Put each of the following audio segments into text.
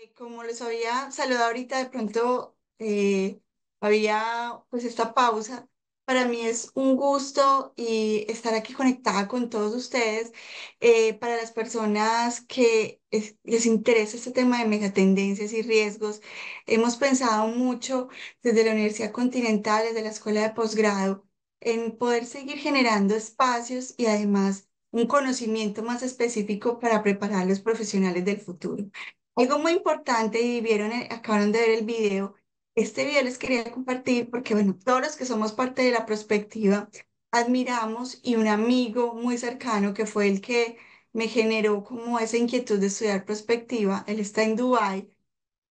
Eh, como les había saludado ahorita, de pronto eh, había pues esta pausa. Para mí es un gusto y estar aquí conectada con todos ustedes. Eh, para las personas que les interesa este tema de megatendencias y riesgos, hemos pensado mucho desde la Universidad Continental, desde la Escuela de Posgrado, en poder seguir generando espacios y además un conocimiento más específico para preparar a los profesionales del futuro. Algo muy importante, y vieron, eh, acabaron de ver el video, este video les quería compartir porque, bueno, todos los que somos parte de la prospectiva admiramos y un amigo muy cercano que fue el que me generó como esa inquietud de estudiar prospectiva, él está en Dubái,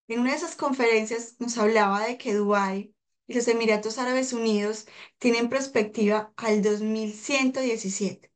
en una de esas conferencias nos hablaba de que Dubái y los Emiratos Árabes Unidos tienen prospectiva al 2117.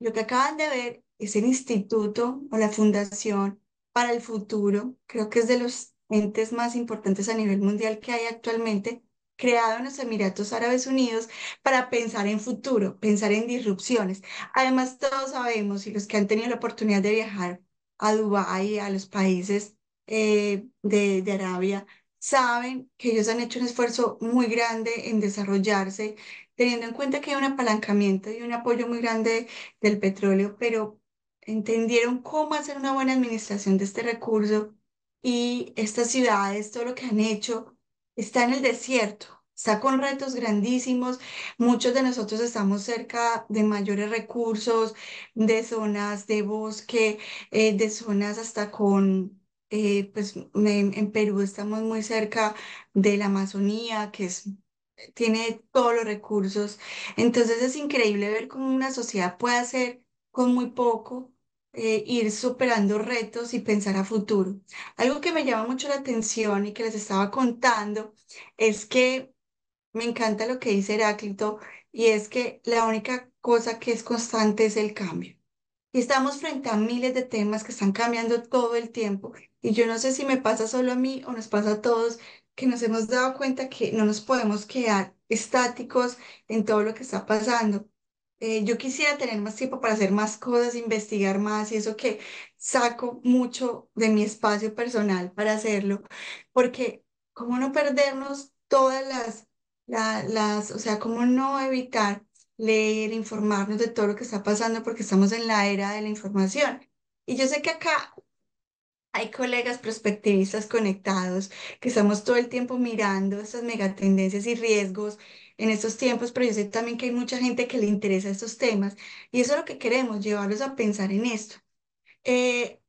Lo que acaban de ver es el instituto o la fundación para el futuro, creo que es de los entes más importantes a nivel mundial que hay actualmente, creado en los Emiratos Árabes Unidos para pensar en futuro, pensar en disrupciones. Además, todos sabemos, y los que han tenido la oportunidad de viajar a Dubái, a los países eh, de, de Arabia, saben que ellos han hecho un esfuerzo muy grande en desarrollarse, teniendo en cuenta que hay un apalancamiento y un apoyo muy grande del petróleo, pero entendieron cómo hacer una buena administración de este recurso y estas ciudades, todo lo que han hecho, está en el desierto, está con retos grandísimos. Muchos de nosotros estamos cerca de mayores recursos, de zonas de bosque, eh, de zonas hasta con, eh, pues en Perú estamos muy cerca de la Amazonía, que es tiene todos los recursos. Entonces es increíble ver cómo una sociedad puede hacer con muy poco eh, ir superando retos y pensar a futuro. Algo que me llama mucho la atención y que les estaba contando es que me encanta lo que dice Heráclito y es que la única cosa que es constante es el cambio. Y estamos frente a miles de temas que están cambiando todo el tiempo. Y yo no sé si me pasa solo a mí o nos pasa a todos que nos hemos dado cuenta que no nos podemos quedar estáticos en todo lo que está pasando. Eh, yo quisiera tener más tiempo para hacer más cosas, investigar más y eso que saco mucho de mi espacio personal para hacerlo, porque cómo no perdernos todas las, las, o sea, cómo no evitar leer, informarnos de todo lo que está pasando porque estamos en la era de la información. Y yo sé que acá hay colegas prospectivistas conectados que estamos todo el tiempo mirando estas megatendencias y riesgos en estos tiempos, pero yo sé también que hay mucha gente que le interesa estos temas y eso es lo que queremos, llevarlos a pensar en esto. Eh,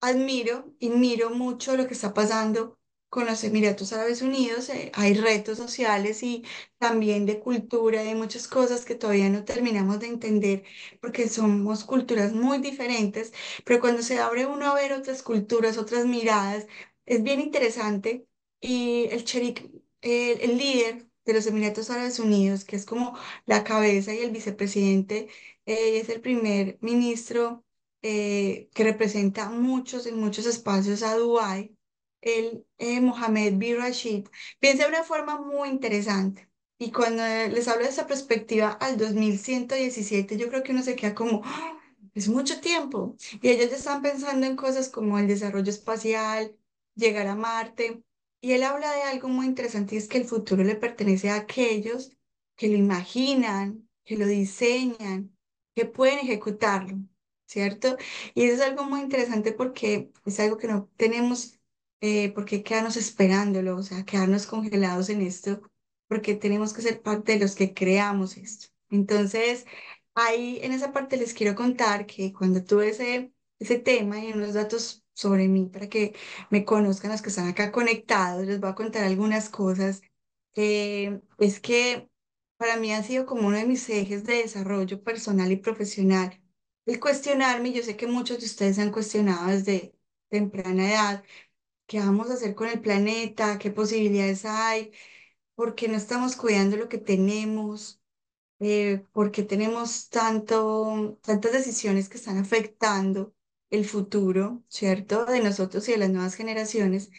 admiro y miro mucho lo que está pasando con los Emiratos Árabes Unidos, eh, hay retos sociales y también de cultura, hay muchas cosas que todavía no terminamos de entender porque somos culturas muy diferentes, pero cuando se abre uno a ver otras culturas, otras miradas, es bien interesante y el Cherik, el líder de los Emiratos Árabes Unidos, que es como la cabeza y el vicepresidente y eh, es el primer ministro eh, que representa muchos en muchos espacios a Dubái, el eh, Mohamed bin Rashid, piensa de una forma muy interesante. Y cuando les hablo de esa perspectiva al 2117, yo creo que uno se queda como, ah, es mucho tiempo. Y ellos ya están pensando en cosas como el desarrollo espacial, llegar a Marte, y él habla de algo muy interesante y es que el futuro le pertenece a aquellos que lo imaginan, que lo diseñan, que pueden ejecutarlo, ¿cierto? Y eso es algo muy interesante porque es algo que no tenemos porque eh, por qué quedarnos esperándolo, o sea, quedarnos congelados en esto, porque tenemos que ser parte de los que creamos esto. Entonces, ahí en esa parte les quiero contar que cuando tuve ese, ese tema y unos datos sobre mí para que me conozcan los que están acá conectados. Les voy a contar algunas cosas. es que para mí ha sido como uno de mis ejes de desarrollo personal y profesional. El cuestionarme, yo sé que muchos de ustedes han cuestionado desde temprana edad, qué vamos a hacer con el planeta, qué posibilidades hay, por qué no estamos cuidando lo que tenemos, eh, por qué tenemos tanto, tantas decisiones que están afectando el futuro, ¿cierto?, de nosotros y de las nuevas generaciones.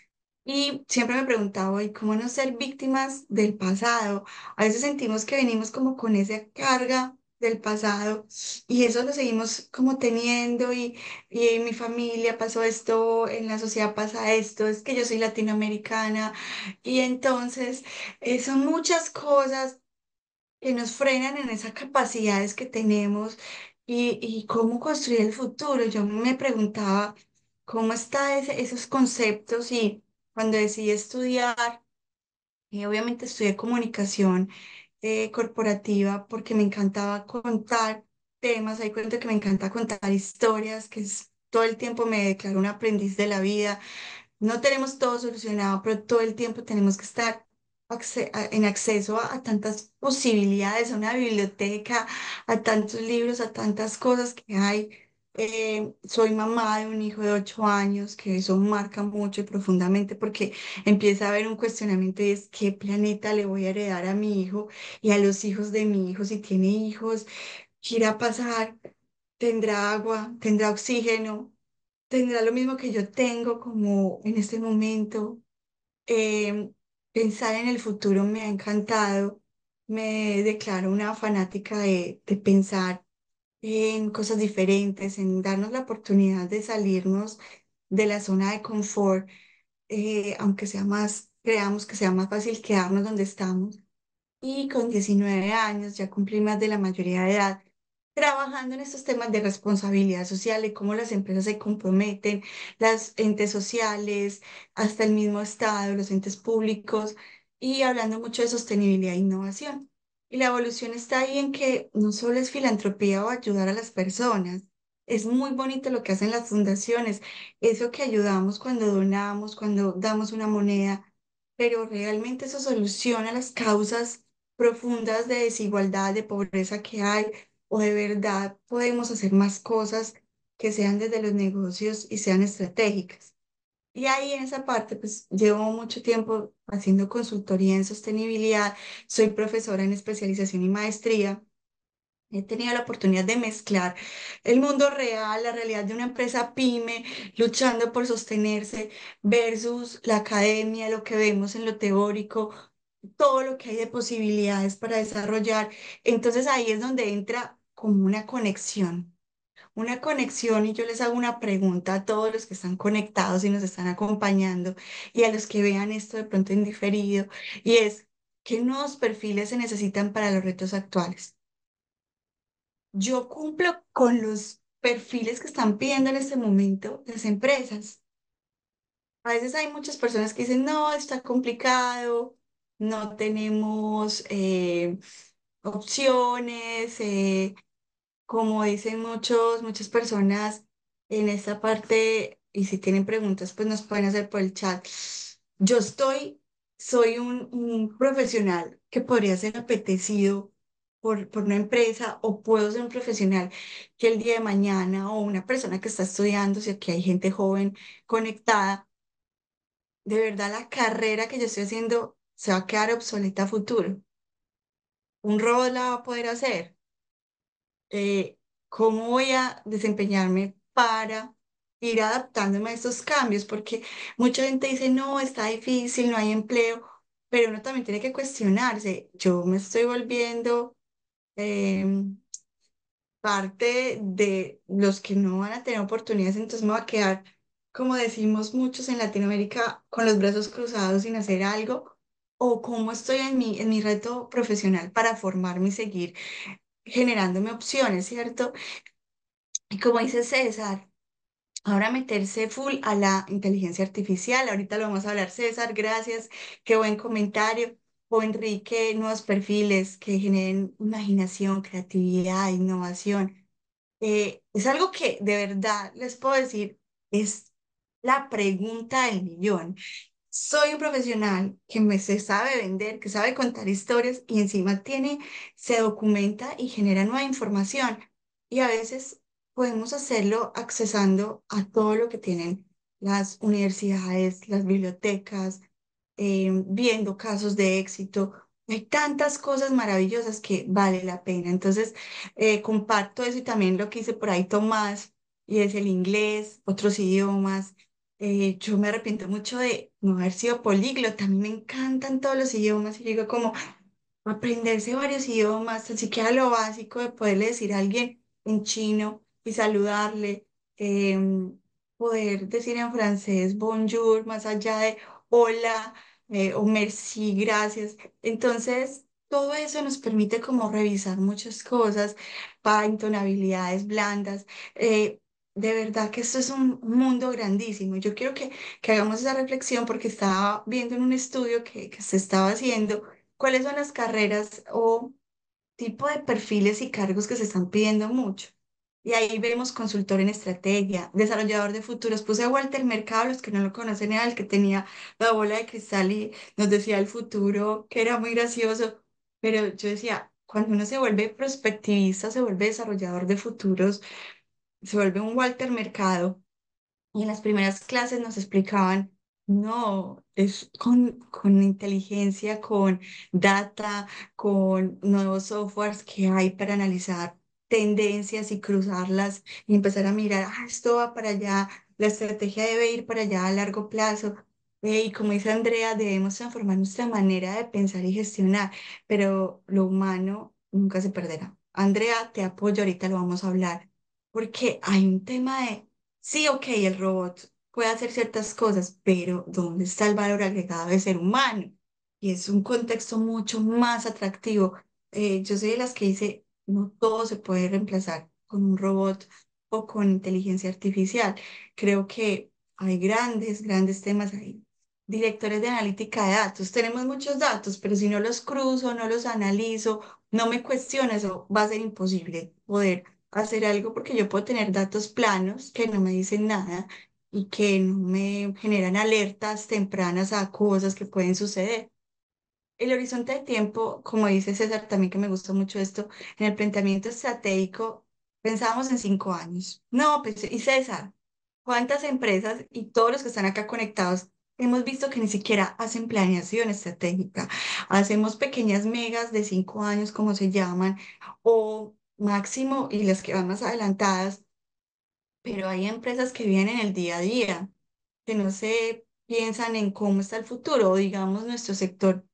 Y siempre me preguntaba, ¿y cómo no ser víctimas del pasado? A veces sentimos que venimos como con esa carga del pasado y eso lo seguimos como teniendo y, en mi familia pasó esto, en la sociedad pasa esto, es que yo soy latinoamericana y entonces eh, son muchas cosas que nos frenan en esas capacidades que tenemos y, cómo construir el futuro. Yo me preguntaba cómo están esos conceptos y cuando decidí estudiar, y eh, obviamente estudié comunicación eh, corporativa porque me encantaba contar temas, hay cuenta que me encanta contar historias, que es, todo el tiempo me declaro un aprendiz de la vida. No tenemos todo solucionado, pero todo el tiempo tenemos que estar en acceso a, tantas posibilidades, a una biblioteca, a tantos libros, a tantas cosas que hay. Eh, soy mamá de un hijo de ocho años, que eso marca mucho y profundamente porque empieza a haber un cuestionamiento y es qué planeta le voy a heredar a mi hijo y a los hijos de mi hijo, si tiene hijos, qué irá a pasar, tendrá agua, tendrá oxígeno, tendrá lo mismo que yo tengo como en este momento. Eh, Pensar en el futuro me ha encantado. Me declaro una fanática de, pensar en cosas diferentes, en darnos la oportunidad de salirnos de la zona de confort, eh, aunque sea más, creamos que sea más fácil quedarnos donde estamos. Y con 19 años ya cumplí más de la mayoría de edad trabajando en estos temas de responsabilidad social y cómo las empresas se comprometen, las entes sociales, hasta el mismo Estado, los entes públicos, y hablando mucho de sostenibilidad e innovación. Y la evolución está ahí en que no solo es filantropía o ayudar a las personas, es muy bonito lo que hacen las fundaciones, eso que ayudamos cuando donamos, cuando damos una moneda, pero realmente eso soluciona las causas profundas de desigualdad, de pobreza que hay, o de verdad podemos hacer más cosas que sean desde los negocios y sean estratégicas. Y ahí en esa parte, pues llevo mucho tiempo haciendo consultoría en sostenibilidad, soy profesora en especialización y maestría. He tenido la oportunidad de mezclar el mundo real, la realidad de una empresa pyme, luchando por sostenerse, versus la academia, lo que vemos en lo teórico, todo lo que hay de posibilidades para desarrollar. Entonces ahí es donde entra como una conexión, una conexión y yo les hago una pregunta a todos los que están conectados y nos están acompañando y a los que vean esto de pronto indiferido y es, ¿qué nuevos perfiles se necesitan para los retos actuales? Yo cumplo con los perfiles que están pidiendo en este momento las empresas. A veces hay muchas personas que dicen, no, está complicado, no tenemos eh, opciones, eh, como dicen muchos, muchas personas en esta parte, y si tienen preguntas, pues nos pueden hacer por el chat. Yo estoy, soy un, profesional que podría ser apetecido por, por, una empresa o puedo ser un profesional que el día de mañana o una persona que está estudiando, si aquí hay gente joven conectada, de verdad la carrera que yo estoy haciendo se va a quedar obsoleta a futuro. Un rol la va a poder hacer, eh, cómo voy a desempeñarme para ir adaptándome a estos cambios, porque mucha gente dice, no, está difícil, no hay empleo, pero uno también tiene que cuestionarse, yo me estoy volviendo em, parte de los que no van a tener oportunidades, entonces me voy a quedar, como decimos muchos en Latinoamérica, con los brazos cruzados sin hacer algo, o cómo estoy en mi, en mi reto profesional para formarme y seguir generándome opciones, ¿cierto? Y como dice César, ahora meterse full a la inteligencia artificial, ahorita lo vamos a hablar César, gracias, qué buen comentario. O Enrique, nuevos perfiles que generen imaginación, creatividad, innovación. Eh, es algo que de verdad les puedo decir, es la pregunta del millón soy un profesional que me se sabe vender, que sabe contar historias y encima tiene, se documenta y genera nueva información. Y a veces podemos hacerlo accesando a todo lo que tienen las universidades, las bibliotecas, eh, viendo casos de éxito. Hay tantas cosas maravillosas que vale la pena. Entonces, eh, comparto eso y también lo que hice por ahí Tomás, y es el inglés, otros idiomas, eh, yo me arrepiento mucho de no haber sido políglota. A mí me encantan todos los idiomas y digo como aprenderse varios idiomas, así que a lo básico de poderle decir a alguien en chino y saludarle, em, poder decir en francés bonjour, más allá de hola eh, o merci, gracias. Entonces, todo eso nos permite como revisar muchas cosas para intonabilidades blandas. Eh, de verdad que esto es un mundo grandísimo. Yo quiero que, hagamos esa reflexión porque estaba viendo en un estudio que, que se estaba haciendo cuáles son las carreras o tipo de perfiles y cargos que se están pidiendo mucho. Y ahí vemos consultor en estrategia, desarrollador de futuros. Puse a Walter Mercado, los que no lo conocen, era el que tenía la bola de cristal y nos decía el futuro, que era muy gracioso. Pero yo decía, cuando uno se vuelve prospectivista, se vuelve desarrollador de futuros, se vuelve un Walter Mercado y en las primeras clases nos explicaban, no, es con, con inteligencia, con data, con nuevos softwares que hay para analizar tendencias y cruzarlas y empezar a mirar, ah, esto va para allá, la estrategia debe ir para allá a largo plazo. Eh, y como dice Andrea, debemos transformar nuestra manera de pensar y gestionar, pero lo humano nunca se perderá. Andrea, te apoyo, ahorita lo vamos a hablar porque hay un tema de, sí, ok, el robot puede hacer ciertas cosas, pero ¿dónde está el valor agregado de ser humano? Y es un contexto mucho más atractivo. Eh, yo soy de las que dice, no todo se puede reemplazar con un robot o con inteligencia artificial. Creo que hay grandes, grandes temas ahí. Directores de analítica de datos, tenemos muchos datos, pero si no los cruzo, no los analizo, no me cuestiono, eso va a ser imposible poder hacer algo porque yo puedo tener datos planos que no me dicen nada y que no me generan alertas tempranas a cosas que pueden suceder. El horizonte de tiempo, como dice César, también que me gusta mucho esto, en el planteamiento estratégico pensamos en cinco años. No, pues, y César, ¿cuántas empresas y todos los que están acá conectados hemos visto que ni siquiera hacen planeación estratégica? Hacemos pequeñas megas de cinco años, como se llaman, o máximo y las que van más adelantadas, pero hay empresas que vienen el día a día, que no se piensan en cómo está el futuro, o digamos nuestro sector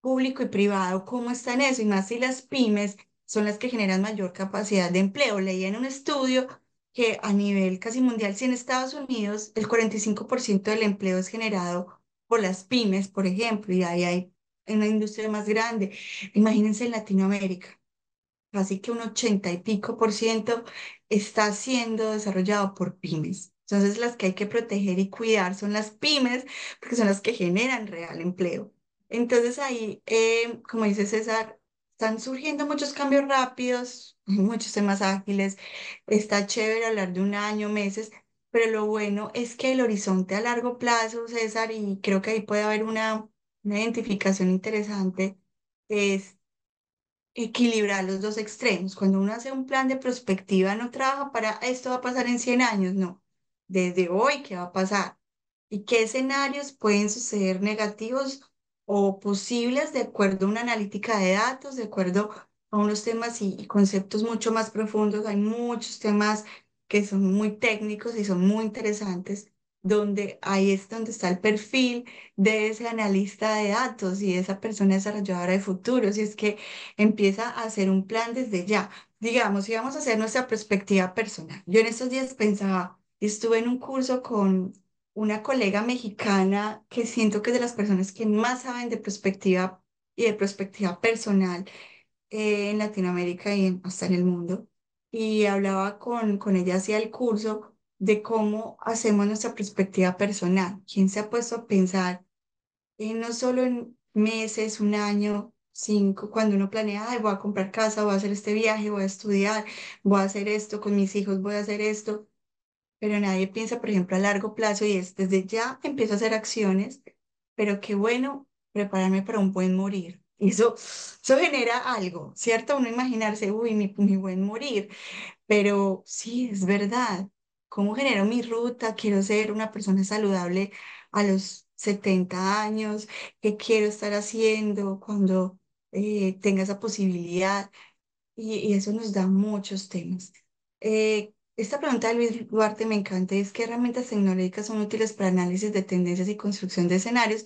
público y privado, cómo está en eso, y más si las pymes son las que generan mayor capacidad de empleo. Leí en un estudio que a nivel casi mundial, si en Estados Unidos el 45% del empleo es generado por las pymes, por ejemplo, y ahí hay una industria más grande. Imagínense en Latinoamérica así que un 80 y pico por ciento está siendo desarrollado por pymes. Entonces las que hay que proteger y cuidar son las pymes, porque son las que generan real empleo. Entonces ahí, eh, como dice César, están surgiendo muchos cambios rápidos, muchos temas ágiles. Está chévere hablar de un año, meses, pero lo bueno es que el horizonte a largo plazo, César, y creo que ahí puede haber una, una identificación interesante, es equilibrar los dos extremos. Cuando uno hace un plan de prospectiva, no trabaja para esto va a pasar en 100 años, no. Desde hoy, ¿qué va a pasar? ¿Y qué escenarios pueden suceder negativos o posibles de acuerdo a una analítica de datos, de acuerdo a unos temas y conceptos mucho más profundos? Hay muchos temas que son muy técnicos y son muy interesantes donde ahí es donde está el perfil de ese analista de datos y esa persona desarrolladora de futuros. Y es que empieza a hacer un plan desde ya. Digamos, vamos a hacer nuestra perspectiva personal. Yo en estos días pensaba, estuve en un curso con una colega mexicana que siento que es de las personas que más saben de perspectiva y de perspectiva personal eh, en Latinoamérica y hasta en el mundo. Y hablaba con, con ella, hacía el curso de cómo hacemos nuestra perspectiva personal. ¿Quién se ha puesto a pensar no solo en meses, un año, cinco, cuando uno planea, Ay, voy a comprar casa, voy a hacer este viaje, voy a estudiar, voy a hacer esto con mis hijos, voy a hacer esto, pero nadie piensa, por ejemplo, a largo plazo y es desde ya empiezo a hacer acciones, pero qué bueno prepararme para un buen morir. Eso, eso genera algo, ¿cierto? Uno imaginarse, uy, mi buen morir, pero sí, es verdad ¿Cómo genero mi ruta? Quiero ser una persona saludable a los 70 años. ¿Qué quiero estar haciendo cuando eh, tenga esa posibilidad? Y, eso nos da muchos temas. Eh, esta pregunta de Luis Duarte me encanta, es qué herramientas tecnológicas son útiles para análisis de tendencias y construcción de escenarios.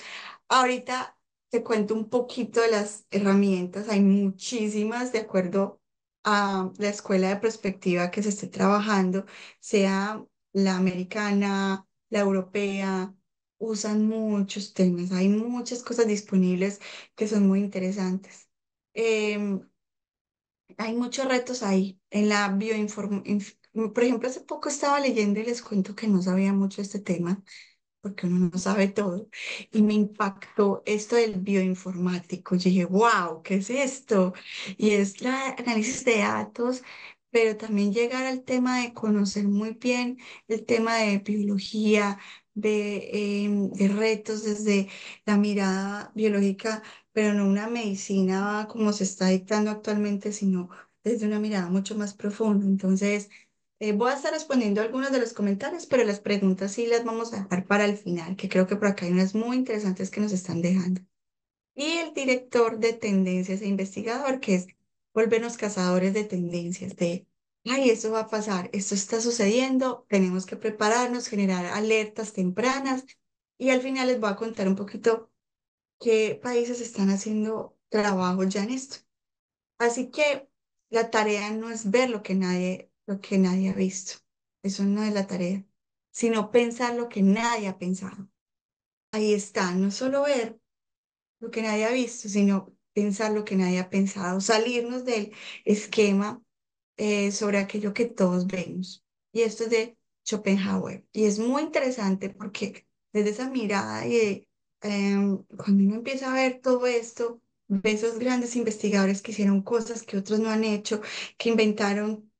Ahorita te cuento un poquito de las herramientas, hay muchísimas de acuerdo a la escuela de perspectiva que se esté trabajando, sea la americana, la europea, usan muchos temas, hay muchas cosas disponibles que son muy interesantes. Em, hay muchos retos ahí en la bioinformática. Por ejemplo, hace poco estaba leyendo y les cuento que no sabía mucho este tema porque uno no sabe todo. Y me impactó esto del bioinformático. Yo dije, wow, ¿qué es esto? Y es la análisis de datos, pero también llegar al tema de conocer muy bien el tema de biología, de, em, de retos desde la mirada biológica, pero no una medicina como se está dictando actualmente, sino desde una mirada mucho más profunda. Entonces, eh, voy a estar respondiendo algunos de los comentarios, pero las preguntas sí las vamos a dejar para el final, que creo que por acá hay unas muy interesantes que nos están dejando. Y el director de tendencias e investigador, que es volvernos cazadores de tendencias, de, ay, eso va a pasar, esto está sucediendo, tenemos que prepararnos, generar alertas tempranas. Y al final les voy a contar un poquito qué países están haciendo trabajo ya en esto. Así que la tarea no es ver lo que nadie lo que nadie ha visto. Eso no es la tarea, sino pensar lo que nadie ha pensado. Ahí está, no solo ver lo que nadie ha visto, sino pensar lo que nadie ha pensado, salirnos del esquema eh, sobre aquello que todos vemos. Y esto es de Schopenhauer. Y es muy interesante porque desde esa mirada y em, cuando uno empieza a ver todo esto, ve esos grandes investigadores que hicieron cosas que otros no han hecho, que inventaron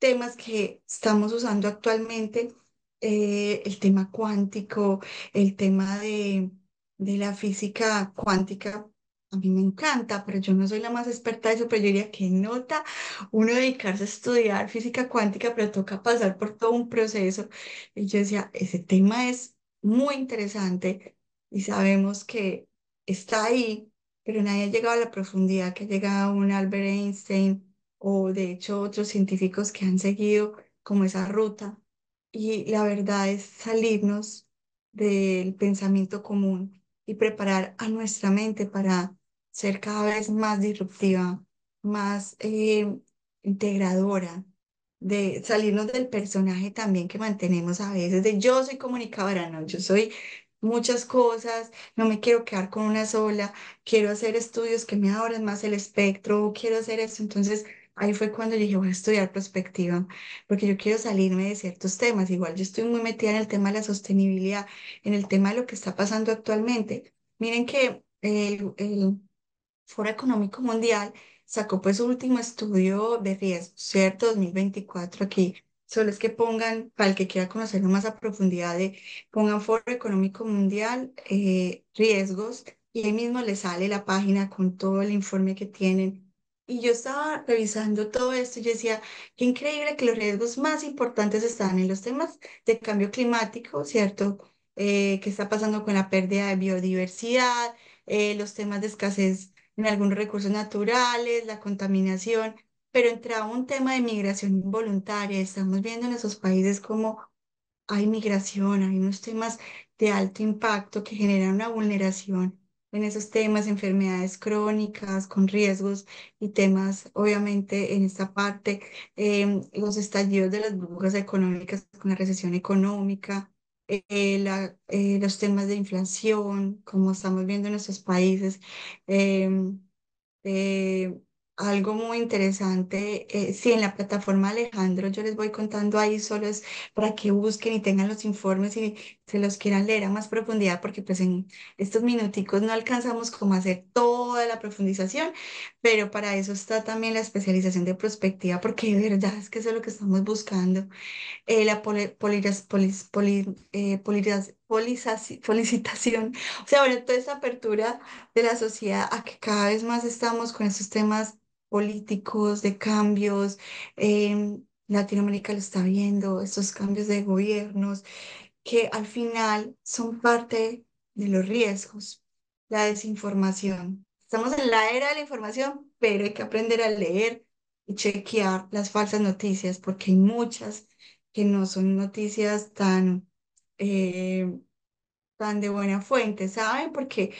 temas que estamos usando actualmente, eh, el tema cuántico, el tema de, de la física cuántica, a mí me encanta, pero yo no soy la más experta de eso, pero yo diría que nota uno dedicarse a estudiar física cuántica, pero toca pasar por todo un proceso. Y yo decía, ese tema es muy interesante y sabemos que está ahí, pero nadie ha llegado a la profundidad que ha llegado un Albert Einstein, o de hecho otros científicos que han seguido como esa ruta. Y la verdad es salirnos del pensamiento común y preparar a nuestra mente para ser cada vez más disruptiva, más eh, integradora, de salirnos del personaje también que mantenemos a veces, de yo soy comunicadora, no, yo soy muchas cosas, no me quiero quedar con una sola, quiero hacer estudios que me abran más el espectro, quiero hacer eso, entonces ahí fue cuando dije, voy a estudiar perspectiva, porque yo quiero salirme de ciertos temas. Igual yo estoy muy metida en el tema de la sostenibilidad, en el tema de lo que está pasando actualmente. Miren que el, el Foro Económico Mundial sacó pues su último estudio de riesgos, ¿cierto? 2024 aquí. Solo es que pongan, para el que quiera conocerlo más a profundidad, pongan Foro Económico Mundial, eh, riesgos, y ahí mismo les sale la página con todo el informe que tienen y yo estaba revisando todo esto y decía, qué increíble que los riesgos más importantes están en los temas de cambio climático, ¿cierto? Eh, ¿Qué está pasando con la pérdida de biodiversidad? Eh, los temas de escasez en algunos recursos naturales, la contaminación, pero entraba un tema de migración involuntaria. Estamos viendo en esos países como hay migración, hay unos temas de alto impacto que generan una vulneración en esos temas, enfermedades crónicas, con riesgos y temas, obviamente, en esta parte, em, los estallidos de las burbujas económicas con la recesión económica, eh, eh, la, eh, los temas de inflación, como estamos viendo en nuestros países, em, algo muy interesante. Eh, sí, en la plataforma Alejandro yo les voy contando ahí solo es para que busquen y tengan los informes y se los quieran leer a más profundidad, porque pues en estos minuticos no alcanzamos como hacer toda la profundización, pero para eso está también la especialización de prospectiva, porque de verdad es que eso es lo que estamos buscando. Eh, la poliras, polis, poli, eh, policitación, o sea, bueno, toda esta apertura de la sociedad a que cada vez más estamos con estos temas políticos, de cambios. Em, Latinoamérica lo está viendo, estos cambios de gobiernos, que al final son parte de los riesgos, la desinformación. Estamos en la era de la información, pero hay que aprender a leer y chequear las falsas noticias, porque hay muchas que no son noticias tan, eh, tan de buena fuente, ¿saben? Porque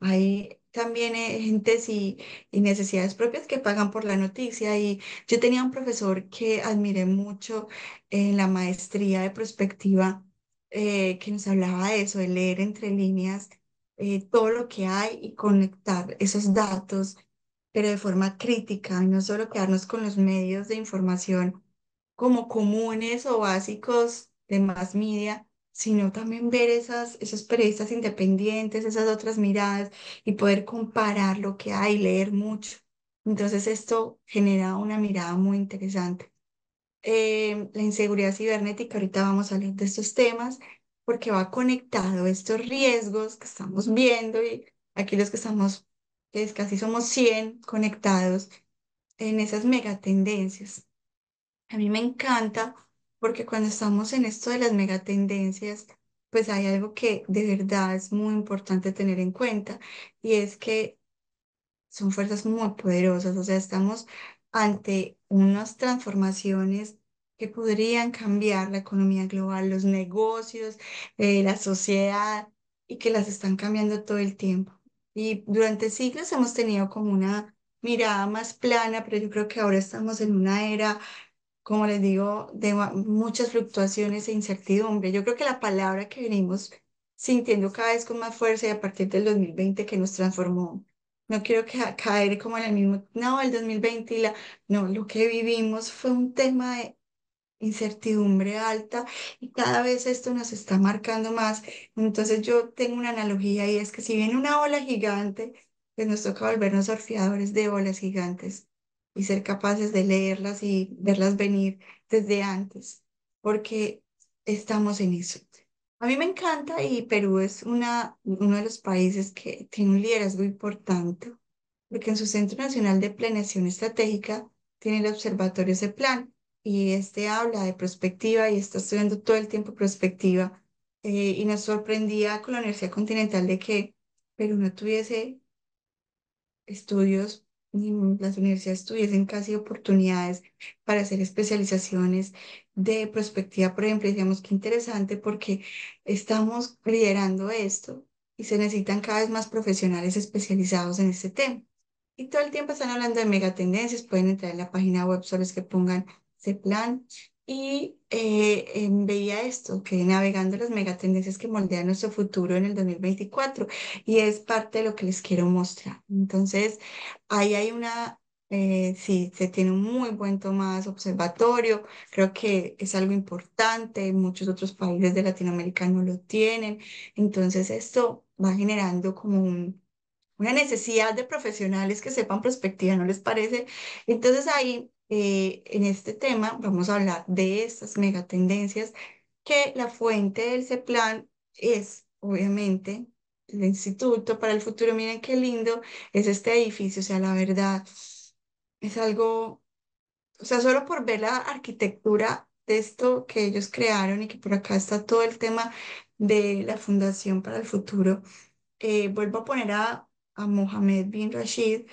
hay también hay eh, gentes y, necesidades propias que pagan por la noticia. Y yo tenía un profesor que admiré mucho en la maestría de prospectiva, eh, que nos hablaba de eso, de leer entre líneas eh, todo lo que hay y conectar esos datos, pero de forma crítica, y no solo quedarnos con los medios de información como comunes o básicos de más media, sino también ver esas, esos periodistas independientes, esas otras miradas y poder comparar lo que hay, leer mucho. Entonces esto genera una mirada muy interesante. Eh, la inseguridad cibernética, ahorita vamos a hablar de estos temas, porque va conectado estos riesgos que estamos viendo y aquí los que estamos, es, casi somos 100 conectados en esas megatendencias. A mí me encanta porque cuando estamos en esto de las megatendencias, pues hay algo que de verdad es muy importante tener en cuenta y es que son fuerzas muy poderosas, o sea, estamos ante unas transformaciones que podrían cambiar la economía global, los negocios, eh, la sociedad, y que las están cambiando todo el tiempo. Y durante siglos hemos tenido como una mirada más plana, pero yo creo que ahora estamos en una era como les digo, de muchas fluctuaciones e incertidumbre. Yo creo que la palabra que venimos sintiendo cada vez con más fuerza y a partir del 2020 que nos transformó. No quiero caer como en el mismo, no, el 2020 y la, no, lo que vivimos fue un tema de incertidumbre alta y cada vez esto nos está marcando más. Entonces yo tengo una analogía y es que si viene una ola gigante, pues nos toca volvernos orfiadores de olas gigantes y ser capaces de leerlas y verlas venir desde antes, porque estamos en eso. A mí me encanta y Perú es una, uno de los países que tiene un liderazgo importante, porque en su Centro Nacional de Planeación Estratégica tiene el Observatorio CEPLAN y este habla de perspectiva y está estudiando todo el tiempo perspectiva eh, y nos sorprendía con la Universidad Continental de que Perú no tuviese estudios las universidades tuviesen casi oportunidades para hacer especializaciones de prospectiva, por ejemplo, digamos que interesante porque estamos liderando esto y se necesitan cada vez más profesionales especializados en este tema. Y todo el tiempo están hablando de megatendencias, pueden entrar en la página web, solo es que pongan ese plan y eh, em, veía esto, que navegando las megatendencias que moldean nuestro futuro en el 2024, y es parte de lo que les quiero mostrar. Entonces, ahí hay una, eh, sí, se tiene un muy buen Tomás observatorio, creo que es algo importante, muchos otros países de Latinoamérica no lo tienen, entonces esto va generando como una necesidad de profesionales que sepan perspectiva, ¿no les parece? Entonces ahí eh, en este tema vamos a hablar de estas megatendencias que la fuente del CEPLAN es, obviamente, el Instituto para el Futuro. Miren qué lindo es este edificio, o sea, la verdad, es algo, o sea, solo por ver la arquitectura de esto que ellos crearon y que por acá está todo el tema de la Fundación para el Futuro. Eh, vuelvo a poner a, a Mohamed bin Rashid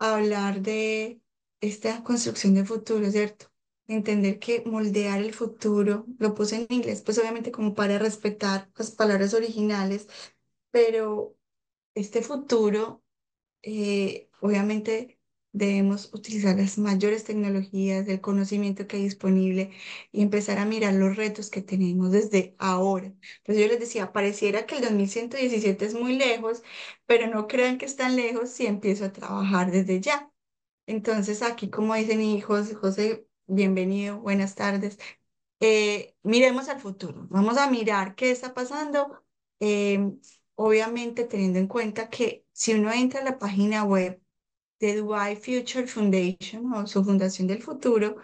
a hablar de esta construcción de futuro, ¿cierto? Entender que moldear el futuro, lo puse en inglés, pues obviamente como para respetar las palabras originales, pero este futuro, eh, obviamente debemos utilizar las mayores tecnologías, el conocimiento que hay disponible y empezar a mirar los retos que tenemos desde ahora. Entonces yo les decía, pareciera que el 2117 es muy lejos, pero no crean que es tan lejos si empiezo a trabajar desde ya. Entonces, aquí, como dicen hijos, José, bienvenido, buenas tardes. Eh, miremos al futuro, vamos a mirar qué está pasando. Em, obviamente, teniendo en cuenta que si uno entra a la página web de Dubai Future Foundation o su Fundación del Futuro,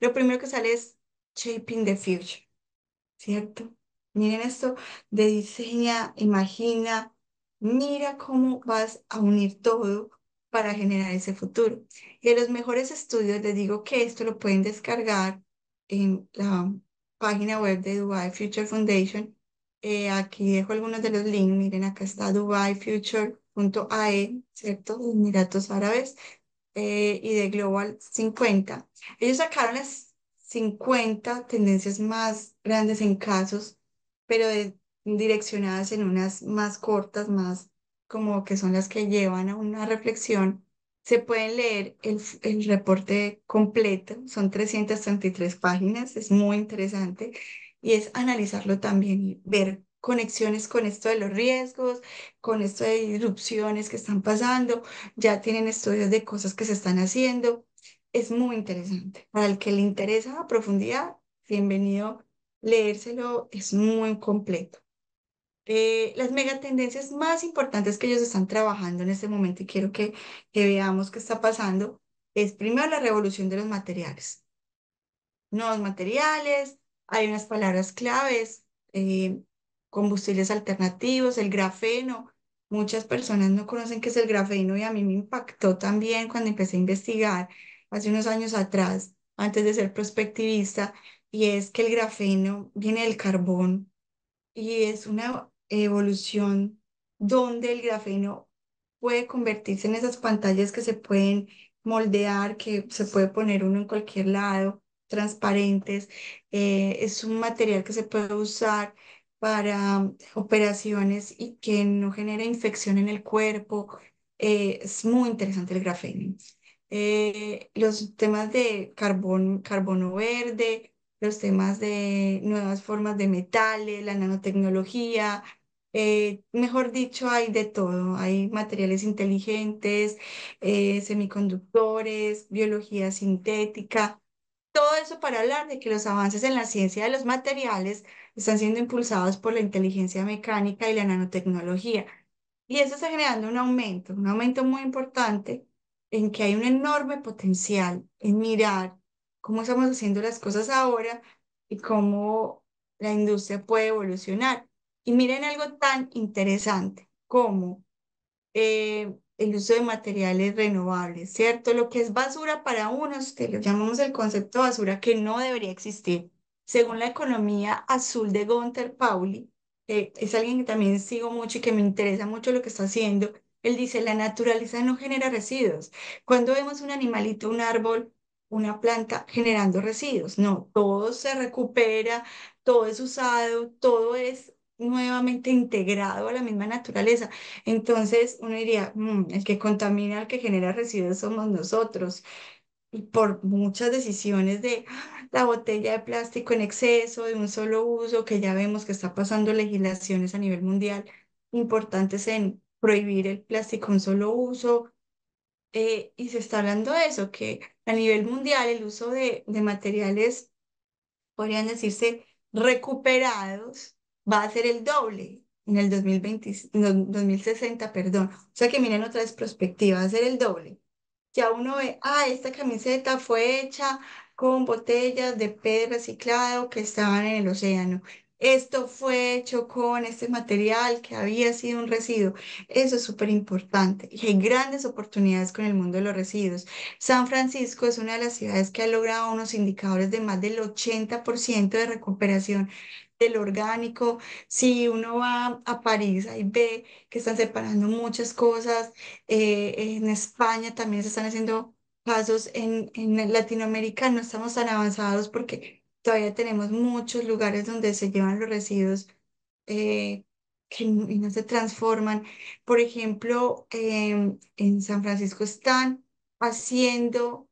lo primero que sale es Shaping the Future, ¿cierto? Miren esto de diseña, imagina, mira cómo vas a unir todo para generar ese futuro. Y de los mejores estudios les digo que esto lo pueden descargar en la página web de Dubai Future Foundation. Eh, aquí dejo algunos de los links. Miren, acá está dubaifuture.ae, ¿cierto? Emiratos Árabes eh, y de Global 50. Ellos sacaron las 50 tendencias más grandes en casos, pero direccionadas en unas más cortas, más como que son las que llevan a una reflexión, se pueden leer el, reporte completo, son 333 páginas, es muy interesante y es analizarlo también y ver conexiones con esto de los riesgos, con esto de irrupciones que están pasando, ya tienen estudios de cosas que se están haciendo. Es muy interesante. Para el que le interesa a profundidad, bienvenido leérselo, es muy completo. Eh, las megatendencias más importantes que ellos están trabajando en este momento y quiero que, veamos qué está pasando es primero la revolución de los materiales. Nuevos materiales, hay unas palabras claves, eh, combustibles alternativos, el grafeno. Muchas personas no conocen qué es el grafeno y a mí me impactó también cuando empecé a investigar hace unos años atrás, antes de ser prospectivista, y es que el grafeno viene del carbón y es una evolución donde el grafeno puede convertirse en esas pantallas que se pueden moldear, que se puede poner uno en cualquier lado, transparentes. Eh, es un material que se puede usar para um, operaciones y que no genera infección en el cuerpo. Eh, es muy interesante el grafeno. Eh, los temas de carbón, carbono verde, los temas de nuevas formas de metales, la nanotecnología, eh, mejor dicho, hay de todo, hay materiales inteligentes, eh, semiconductores, biología sintética, todo eso para hablar de que los avances en la ciencia de los materiales están siendo impulsados por la inteligencia mecánica y la nanotecnología. Y eso está generando un aumento, un aumento muy importante en que hay un enorme potencial en mirar cómo estamos haciendo las cosas ahora y cómo la industria puede evolucionar. Y miren algo tan interesante como eh, el uso de materiales renovables, ¿cierto? Lo que es basura para unos, que lo llamamos el concepto basura, que no debería existir. Según la economía azul de Gunther Pauli, que es alguien que también sigo mucho y que me interesa mucho lo que está haciendo, él dice, la naturaleza no genera residuos. Cuando vemos un animalito, un árbol una planta generando residuos, no, todo se recupera, todo es usado, todo es nuevamente integrado a la misma naturaleza. Entonces uno diría, mm, el que contamina, el que genera residuos somos nosotros. Y por muchas decisiones de ah, la botella de plástico en exceso, de un solo uso, que ya vemos que está pasando legislaciones a nivel mundial importantes en prohibir el plástico en solo uso. Eh, y se está hablando de eso, que a nivel mundial el uso de, materiales, podrían decirse, recuperados, va a ser el doble en el 2060, perdón. O sea que miren otra vez perspectiva, va a ser el doble. Ya uno ve, ah, esta camiseta fue hecha con botellas de pez reciclado que estaban en el océano. Esto fue hecho con este material que había sido un residuo. Eso es súper importante y hay grandes oportunidades con el mundo de los residuos. San Francisco es una de las ciudades que ha logrado unos indicadores de más del 80% de recuperación del orgánico. Si uno va a París, ahí ve que están separando muchas cosas. Eh, en España también se están haciendo pasos En, en Latinoamérica no estamos tan avanzados porque todavía tenemos muchos lugares donde se llevan los residuos eh, que no, se transforman. Por ejemplo, em, en San Francisco están haciendo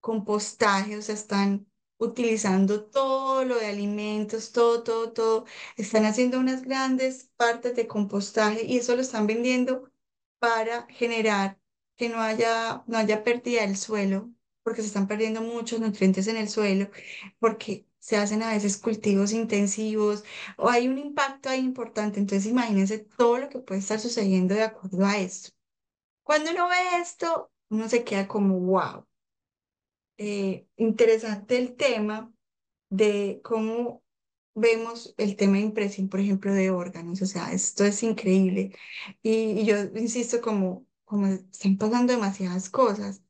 compostaje, o sea, están utilizando todo lo de alimentos, todo, todo, todo. Están haciendo unas grandes partes de compostaje y eso lo están vendiendo para generar que no haya, no haya pérdida del suelo, porque se están perdiendo muchos nutrientes en el suelo, porque se hacen a veces cultivos intensivos o hay un impacto ahí importante. Entonces imagínense todo lo que puede estar sucediendo de acuerdo a esto. Cuando uno ve esto, uno se queda como, wow, eh, interesante el tema de cómo vemos el tema de impresión, por ejemplo, de órganos. O sea, esto es increíble. Y, yo insisto, como, como están pasando demasiadas cosas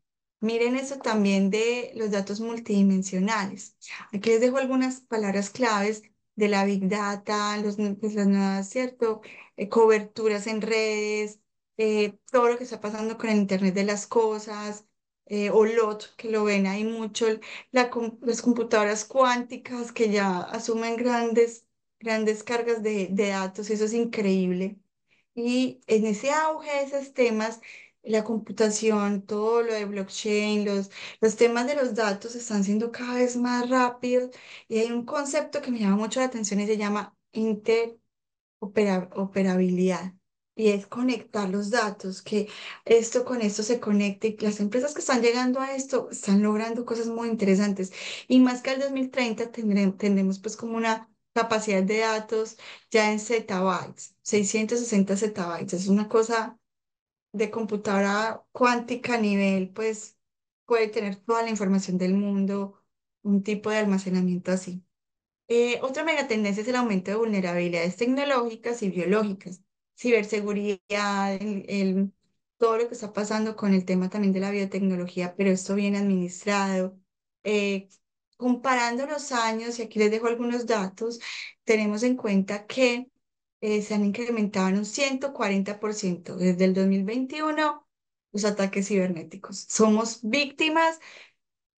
Miren eso también de los datos multidimensionales. Aquí les dejo algunas palabras claves de la Big Data, los, pues, las nuevas, ¿cierto? Eh, coberturas en redes, eh, todo lo que está pasando con el Internet de las Cosas, eh, o que lo ven ahí mucho, la, las computadoras cuánticas que ya asumen grandes, grandes cargas de, de datos, eso es increíble. Y en ese auge de esos temas la computación, todo lo de blockchain, los, los temas de los datos están siendo cada vez más rápidos y hay un concepto que me llama mucho la atención y se llama interoperabilidad. Y es conectar los datos, que esto con esto se conecte. Y las empresas que están llegando a esto están logrando cosas muy interesantes. Y más que al 2030 tendremos, tendremos pues como una capacidad de datos ya en zettabytes, 660 zettabytes. Es una cosa de computadora cuántica a nivel, pues puede tener toda la información del mundo, un tipo de almacenamiento así. Eh, otra megatendencia es el aumento de vulnerabilidades tecnológicas y biológicas, ciberseguridad, el, todo lo que está pasando con el tema también de la biotecnología, pero esto bien administrado. Eh, comparando los años, y aquí les dejo algunos datos, tenemos en cuenta que eh, se han incrementado en un 140% desde el 2021 los ataques cibernéticos. Somos víctimas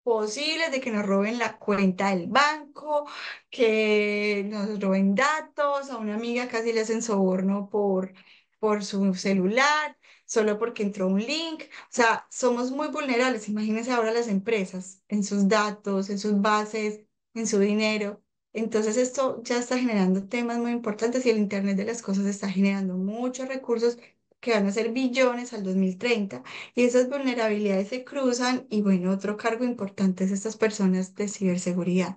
posibles de que nos roben la cuenta del banco, que nos roben datos, a una amiga casi le hacen soborno por, por su celular, solo porque entró un link. O sea, somos muy vulnerables. Imagínense ahora las empresas en sus datos, en sus bases, en su dinero. Entonces esto ya está generando temas muy importantes y el Internet de las Cosas está generando muchos recursos que van a ser billones al 2030 y esas vulnerabilidades se cruzan y bueno, otro cargo importante es estas personas de ciberseguridad.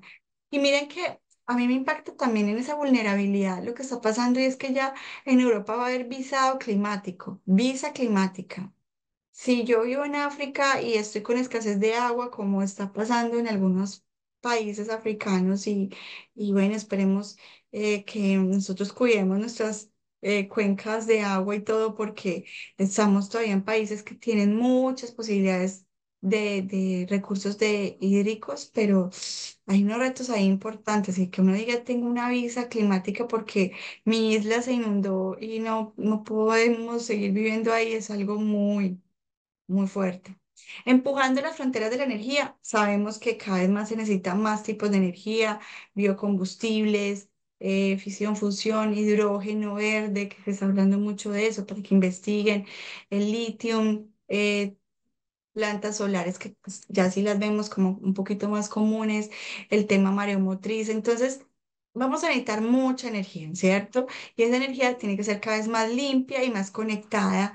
Y miren que a mí me impacta también en esa vulnerabilidad lo que está pasando y es que ya en Europa va a haber visado climático, visa climática. Si yo vivo en África y estoy con escasez de agua, como está pasando en algunos países africanos y, bueno, esperemos eh, que nosotros cuidemos nuestras eh, cuencas de agua y todo porque estamos todavía en países que tienen muchas posibilidades de, de recursos de hídricos, pero hay unos retos ahí importantes y que uno diga, tengo una visa climática porque mi isla se inundó y no, no podemos seguir viviendo ahí, es algo muy, muy fuerte. Empujando las fronteras de la energía, sabemos que cada vez más se necesitan más tipos de energía, biocombustibles, eh, fisión, fusión, hidrógeno verde, que se está hablando mucho de eso para que investiguen, el litio, eh, plantas solares que pues, ya sí las vemos como un poquito más comunes, el tema mareomotriz. Entonces, vamos a necesitar mucha energía, ¿cierto? Y esa energía tiene que ser cada vez más limpia y más conectada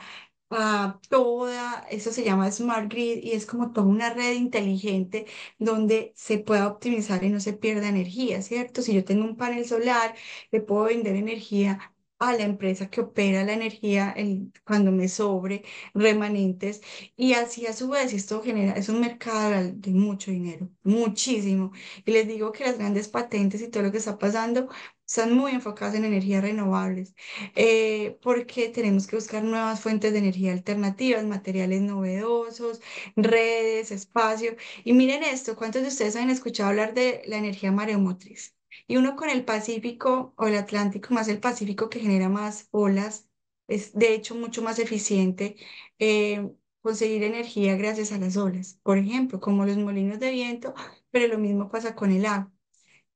toda, eso se llama Smart Grid y es como toda una red inteligente donde se pueda optimizar y no se pierda energía, ¿cierto? Si yo tengo un panel solar, le puedo vender energía a la empresa que opera la energía cuando me sobre remanentes y así a su vez esto genera, es un mercado de mucho dinero, muchísimo. Y les digo que las grandes patentes y todo lo que está pasando están muy enfocadas en energías renovables, eh, porque tenemos que buscar nuevas fuentes de energía alternativas, materiales novedosos, redes, espacio. Y miren esto, ¿cuántos de ustedes han escuchado hablar de la energía mareomotriz? Y uno con el Pacífico o el Atlántico, más el Pacífico que genera más olas, es de hecho mucho más eficiente eh, conseguir energía gracias a las olas, por ejemplo, como los molinos de viento, pero lo mismo pasa con el agua.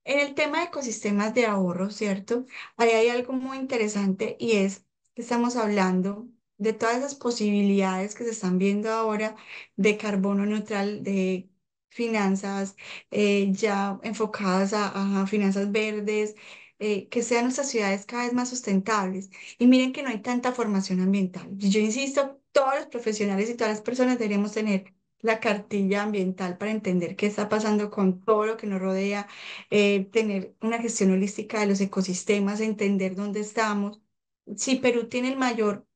En el tema de ecosistemas de ahorro, ¿cierto? Ahí hay algo muy interesante y es que estamos hablando de todas las posibilidades que se están viendo ahora de carbono neutral, de finanzas eh, ya enfocadas a, finanzas verdes, eh, que sean nuestras ciudades cada vez más sustentables. Y miren que no hay tanta formación ambiental. Yo insisto, todos los profesionales y todas las personas deberíamos tener la cartilla ambiental para entender qué está pasando con todo lo que nos rodea, eh, tener una gestión holística de los ecosistemas, entender dónde estamos. Sí, Perú tiene el mayor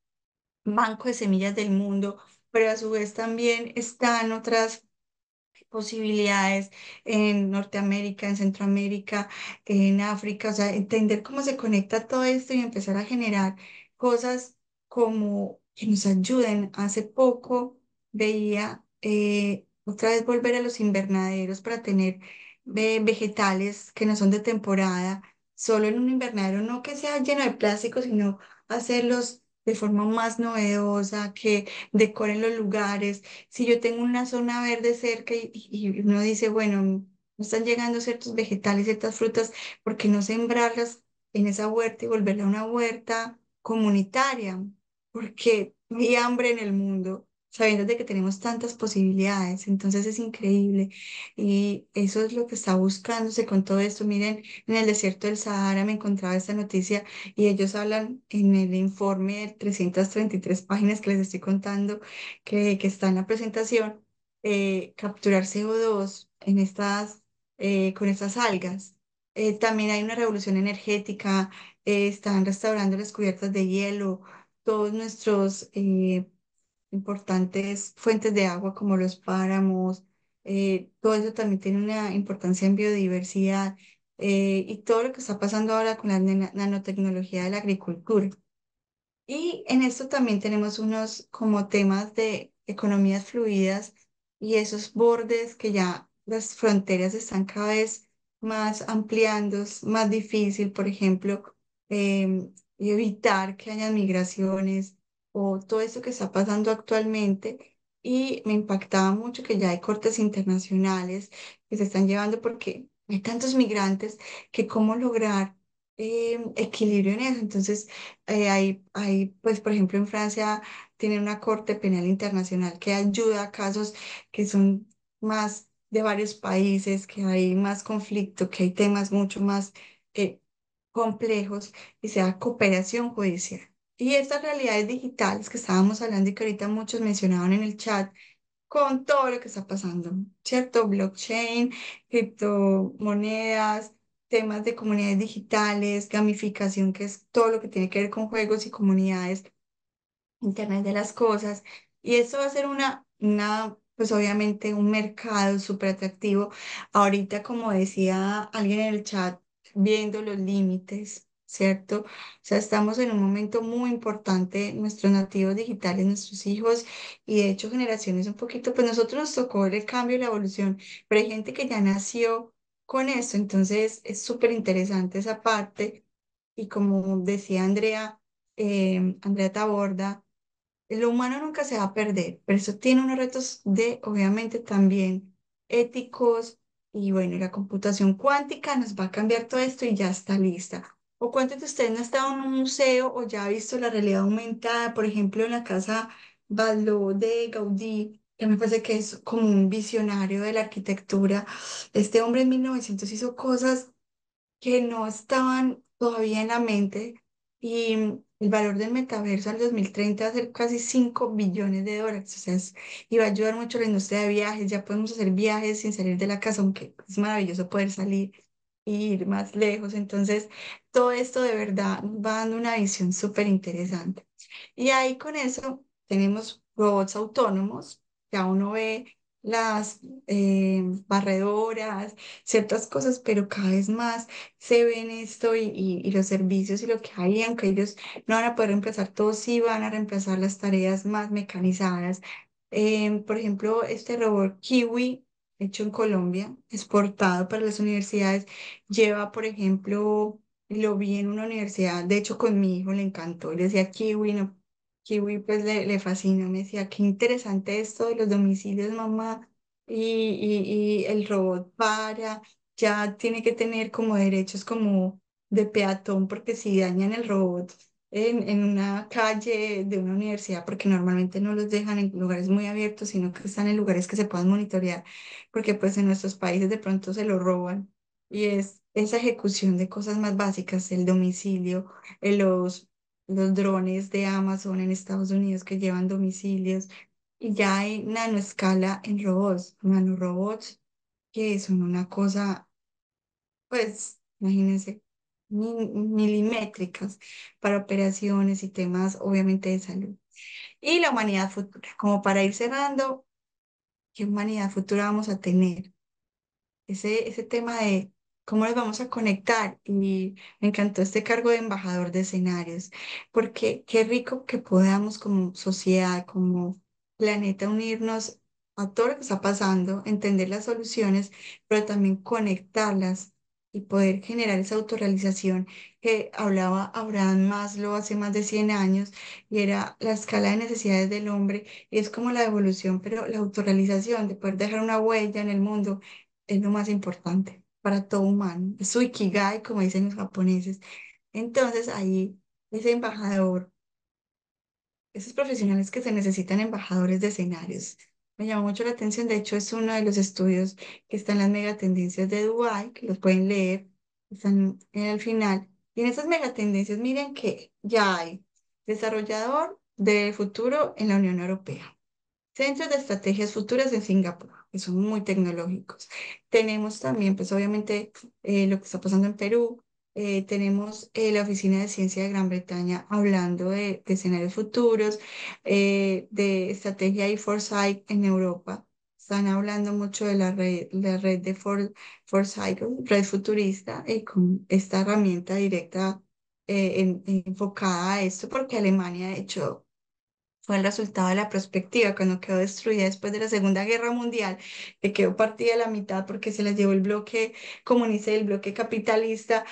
banco de semillas del mundo, pero a su vez también están otras posibilidades en Norteamérica, en Centroamérica, en África, o sea, entender cómo se conecta todo esto y empezar a generar cosas como que nos ayuden. Hace poco veía eh, otra vez volver a los invernaderos para tener vegetales que no son de temporada, solo en un invernadero, no que sea lleno de plástico, sino hacerlos de forma más novedosa, que decoren los lugares. Si yo tengo una zona verde cerca y, uno dice, bueno, no están llegando ciertos vegetales, ciertas frutas, ¿por qué no sembrarlas en esa huerta y volverla una huerta comunitaria? Porque vi hambre en el mundo sabiendo de que tenemos tantas posibilidades. Entonces es increíble y eso es lo que está buscándose con todo esto. Miren, en el desierto del Sahara me encontraba esta noticia y ellos hablan en el informe de 333 páginas que les estoy contando que, está en la presentación, eh, capturar CO2 en estas, eh, con estas algas. Eh, también hay una revolución energética, están restaurando las cubiertas de hielo, todos nuestros importantes fuentes de agua como los páramos, eh, todo eso también tiene una importancia en biodiversidad eh, y todo lo que está pasando ahora con la nanotecnología de la agricultura. Y en esto también tenemos unos como temas de economías fluidas y esos bordes que ya las fronteras están cada vez más ampliando, más difícil, por ejemplo, em, evitar que haya migraciones, o todo eso que está pasando actualmente y me impactaba mucho que ya hay cortes internacionales que se están llevando porque hay tantos migrantes que cómo lograr em, equilibrio en eso. Entonces, eh, hay, hay, pues, por ejemplo, en Francia tienen una corte penal internacional que ayuda a casos que son más de varios países, que hay más conflicto, que hay temas mucho más eh, complejos y se da cooperación judicial y estas realidades digitales que estábamos hablando y que ahorita muchos mencionaban en el chat, con todo lo que está pasando, ¿cierto? Blockchain, criptomonedas, temas de comunidades digitales, gamificación, que es todo lo que tiene que ver con juegos y comunidades, Internet de las Cosas. Y eso va a ser una, una pues obviamente un mercado súper atractivo. Ahorita, como decía alguien en el chat, viendo los límites, ¿cierto? O sea, estamos en un momento muy importante, nuestros nativos digitales, nuestros hijos y de hecho generaciones un poquito, pues nosotros nos tocó el cambio y la evolución, pero hay gente que ya nació con eso, entonces es súper interesante esa parte y como decía Andrea, eh, Andrea Taborda, lo humano nunca se va a perder, pero eso tiene unos retos de, obviamente, también éticos. Y bueno, la computación cuántica nos va a cambiar todo esto y ya está lista ¿O cuántos de ustedes no han estado en un museo o ya ha visto la realidad aumentada, por ejemplo, en la casa Baló de Gaudí? que me parece que es como un visionario de la arquitectura. Este hombre en 1900 hizo cosas que no estaban todavía en la mente y el valor del metaverso al 2030 va a ser casi 5 billones de dólares. O sea, iba y va a ayudar mucho a la industria de viajes. Ya podemos hacer viajes sin salir de la casa, aunque es maravilloso poder salir ir más lejos. Entonces, todo esto de verdad va dando una visión súper interesante. Y ahí con eso tenemos robots autónomos, ya uno ve las eh, barredoras, ciertas cosas, pero cada vez más se ven esto y, los servicios y lo que hay, aunque ellos no van a poder reemplazar todo, sí van a reemplazar las tareas más mecanizadas. Em, por ejemplo, este robot Kiwi hecho en Colombia, exportado para las universidades, lleva, por ejemplo, lo vi en una universidad, de hecho con mi hijo le encantó, le decía kiwi, no, kiwi pues le, le fascina, me decía, qué interesante esto de los domicilios, mamá, y, y el robot para, ya tiene que tener como derechos como de peatón, porque si dañan el robot, en, en, una calle de una universidad, porque normalmente no los dejan en lugares muy abiertos, sino que están en lugares que se puedan monitorear, porque pues en nuestros países de pronto se lo roban. Y es esa ejecución de cosas más básicas, el domicilio, eh, los, los drones de Amazon en Estados Unidos que llevan domicilios, y ya hay nanoescala en robots, nanorobots, que son una cosa, pues, imagínense, milimétricas para operaciones y temas, obviamente, de salud. Y la humanidad futura, como para ir cerrando, ¿qué humanidad futura vamos a tener? Ese, ese tema de cómo nos vamos a conectar. Y me encantó este cargo de embajador de escenarios, porque qué rico que podamos como sociedad, como planeta, unirnos a todo lo que está pasando, entender las soluciones, pero también conectarlas y poder generar esa autorrealización que hablaba Abraham Maslow hace más de 100 años y era la escala de necesidades del hombre y es como la evolución, pero la autorrealización de poder dejar una huella en el mundo es lo más importante para todo humano, es su ikigai como dicen los japoneses. Entonces ahí ese embajador, esos profesionales que se necesitan embajadores de escenarios, me llamó mucho la atención. De hecho, es uno de los estudios que están en las megatendencias de Dubai, que los pueden leer, están en el final. Y en esas megatendencias, miren que ya hay desarrollador del futuro en la Unión Europea. Centros de estrategias futuras en Singapur, que son muy tecnológicos. Tenemos también, pues obviamente, eh, lo que está pasando en Perú, eh, tenemos eh, la Oficina de Ciencia de Gran Bretaña hablando de, escenarios futuros, eh, de estrategia y foresight en Europa. Están hablando mucho de la red, la red de foresight, red futurista, y con esta herramienta directa enfocada a esto, porque Alemania, de hecho, fue el resultado de la perspectiva cuando quedó destruida después de la Segunda Guerra Mundial, que quedó partida a la mitad porque se les llevó el bloque comunista y el bloque capitalista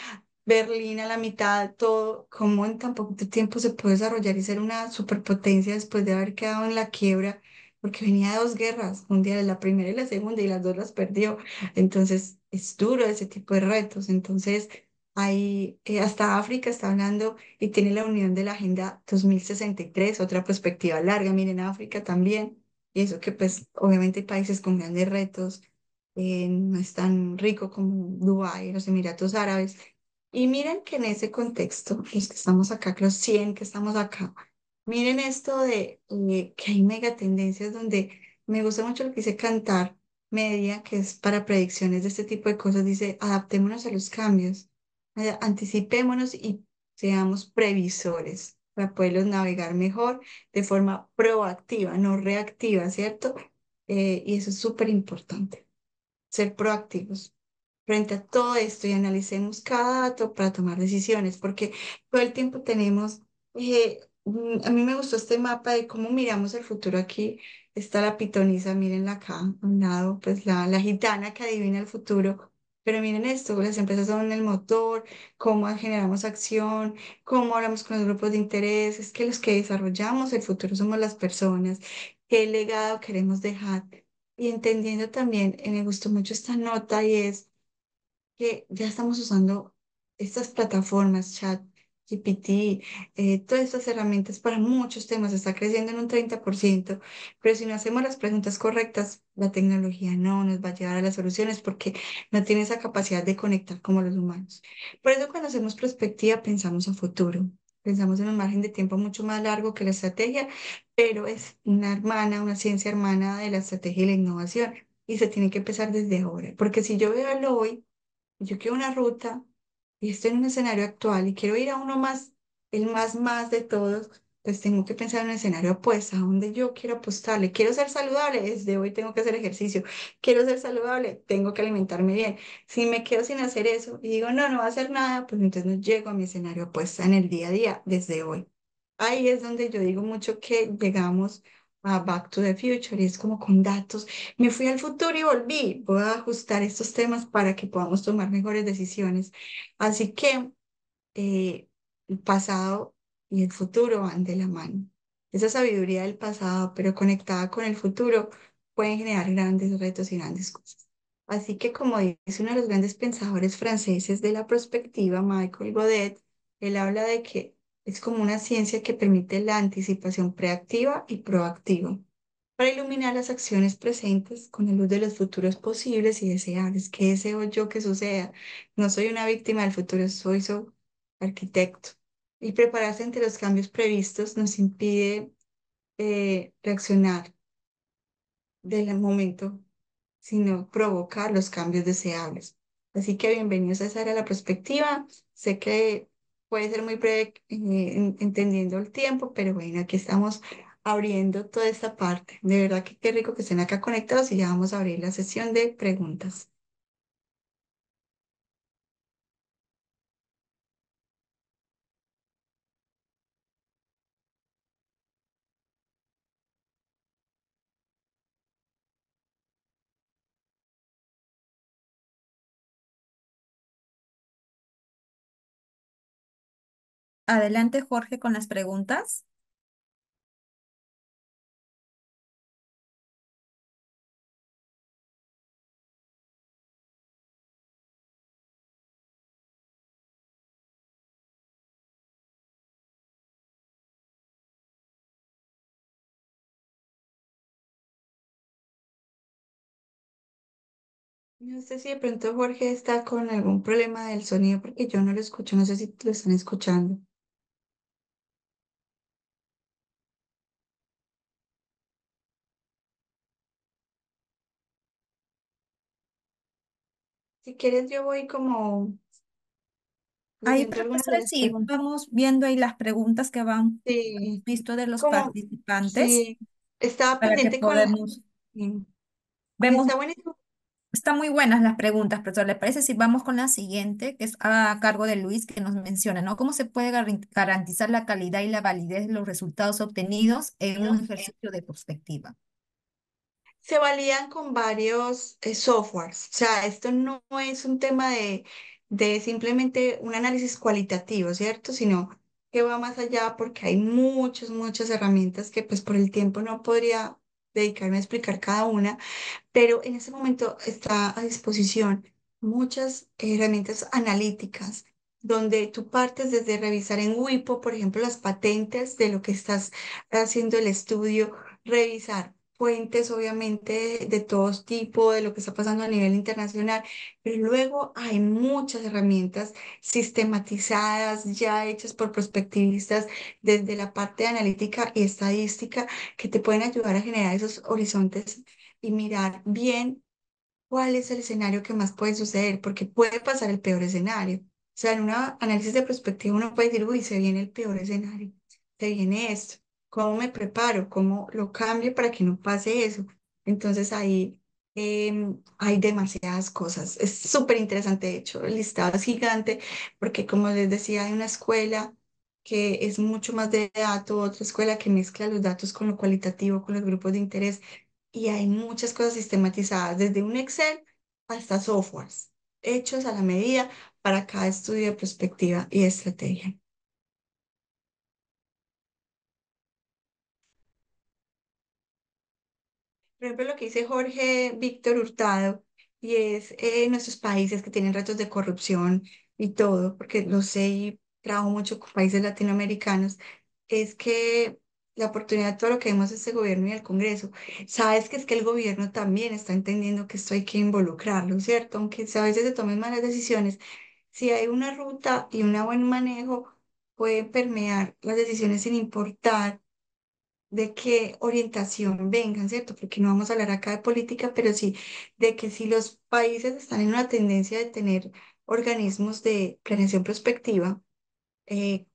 Berlín a la mitad, todo, cómo en tan poco tiempo se puede desarrollar y ser una superpotencia después de haber quedado en la quiebra, porque venía dos guerras, un día de la primera y la segunda, y las dos las perdió. Entonces, es duro ese tipo de retos. Entonces, hay, eh, hasta África está hablando y tiene la unión de la Agenda 2063, otra perspectiva larga, miren África también, y eso que pues obviamente hay países con grandes retos, eh, no es tan rico como Dubái, los Emiratos Árabes, y miren que en ese contexto, los que estamos acá, los 100 que estamos acá, miren esto de eh, que hay mega donde me gusta mucho lo que dice cantar media, que es para predicciones de este tipo de cosas, dice adaptémonos a los cambios, eh, anticipémonos y seamos previsores para poderlos navegar mejor de forma proactiva, no reactiva, ¿cierto? Eh, y eso es súper importante, ser proactivos frente a todo esto y analicemos cada dato para tomar decisiones, porque todo el tiempo tenemos, eh, mm, a mí me gustó este mapa de cómo miramos el futuro aquí, está la pitonisa, mírenla acá, a un lado, pues la, la gitana que adivina el futuro, pero miren esto, las empresas son el motor, cómo generamos acción, cómo hablamos con los grupos de interés, es que los que desarrollamos el futuro somos las personas, qué legado queremos dejar. Y entendiendo también, eh, me gustó mucho esta nota y es que ya estamos usando estas plataformas, chat, GPT, eh, todas estas herramientas para muchos temas está creciendo en un 30%, pero si no hacemos las preguntas correctas, la tecnología no nos va a llevar a las soluciones porque no tiene esa capacidad de conectar como los humanos. Por eso cuando hacemos perspectiva pensamos a futuro, pensamos en un margen de tiempo mucho más largo que la estrategia, pero es una hermana, una ciencia hermana de la estrategia y la innovación y se tiene que empezar desde ahora, porque si yo veo lo hoy, yo quiero una ruta y estoy en un escenario actual y quiero ir a uno más, el más más de todos, pues tengo que pensar en un escenario opuesto, a donde yo quiero apostarle. Quiero ser saludable, desde hoy tengo que hacer ejercicio. Quiero ser saludable, tengo que alimentarme bien. Si me quedo sin hacer eso y digo, no, no va a hacer nada, pues entonces no llego a mi escenario opuesto en el día a día, desde hoy. Ahí es donde yo digo mucho que llegamos Back to the Future y es como con datos. Me fui al futuro y volví. Voy a ajustar estos temas para que podamos tomar mejores decisiones. Así que eh, el pasado y el futuro van de la mano. Esa sabiduría del pasado, pero conectada con el futuro, pueden generar grandes retos y grandes cosas. Así que, como dice uno de los grandes pensadores franceses de la perspectiva, Michael Godet, él habla de que es como una ciencia que permite la anticipación preactiva y proactiva para iluminar las acciones presentes con la luz de los futuros posibles y deseables. ¿Qué deseo yo que suceda? No soy una víctima del futuro, soy su arquitecto. Y prepararse ante los cambios previstos nos impide eh, reaccionar del momento, sino provocar los cambios deseables. Así que bienvenidos a esa era la perspectiva. Sé que puede ser muy breve eh, entendiendo el tiempo, pero bueno, aquí estamos abriendo toda esta parte. De verdad que qué rico que estén acá conectados y ya vamos a abrir la sesión de preguntas. Adelante, Jorge, con las preguntas. No sé si de pronto Jorge está con algún problema del sonido porque yo no lo escucho, no sé si lo están escuchando. quieres, yo voy como... hay preguntas. sí, vamos viendo ahí las preguntas que van visto de los participantes. Sí. Estaba pendiente con la... Vemos... Está buenísimo. Están muy buenas las preguntas, profesor. ¿Le parece si vamos con la siguiente, que es a cargo de Luis, que nos menciona, ¿no? ¿Cómo se puede garantizar la calidad y la validez de los resultados obtenidos en un ejercicio de perspectiva? se valían con varios eh, softwares. O sea, esto no es un tema de, de simplemente un análisis cualitativo, ¿cierto? Sino que va más allá porque hay muchas, muchas herramientas que pues por el tiempo no podría dedicarme a explicar cada una, pero en este momento está a disposición muchas herramientas analíticas donde tú partes desde revisar en WIPO, por ejemplo, las patentes de lo que estás haciendo el estudio, revisar fuentes, obviamente, de, todos tipos, de lo que está pasando a nivel internacional, pero luego hay muchas herramientas sistematizadas, ya hechas por prospectivistas desde la parte analítica y estadística, que te pueden ayudar a generar esos horizontes y mirar bien cuál es el escenario que más puede suceder, porque puede pasar el peor escenario. O sea, en un análisis de perspectiva uno puede decir, uy, se viene el peor escenario, se viene esto cómo me preparo, cómo lo cambio para que no pase eso. Entonces ahí em, hay demasiadas cosas. Es súper interesante, de hecho, el listado es gigante porque como les decía, hay una escuela que es mucho más de datos, otra escuela que mezcla los datos con lo cualitativo, con los grupos de interés y hay muchas cosas sistematizadas, desde un Excel hasta softwares hechos a la medida para cada estudio de perspectiva y estrategia. por ejemplo, lo que dice Jorge Víctor Hurtado, y es eh, en nuestros países que tienen retos de corrupción y todo, porque lo sé y trabajo mucho con países latinoamericanos, es que la oportunidad de todo lo que vemos este gobierno y el Congreso, sabes que es que el gobierno también está entendiendo que esto hay que involucrarlo, ¿cierto? Aunque a veces se tomen malas decisiones, si hay una ruta y un buen manejo, puede permear las decisiones sin importar de qué orientación vengan, ¿cierto? Porque no vamos a hablar acá de política, pero sí de que si los países están en una tendencia de tener organismos de planeación prospectiva, eh,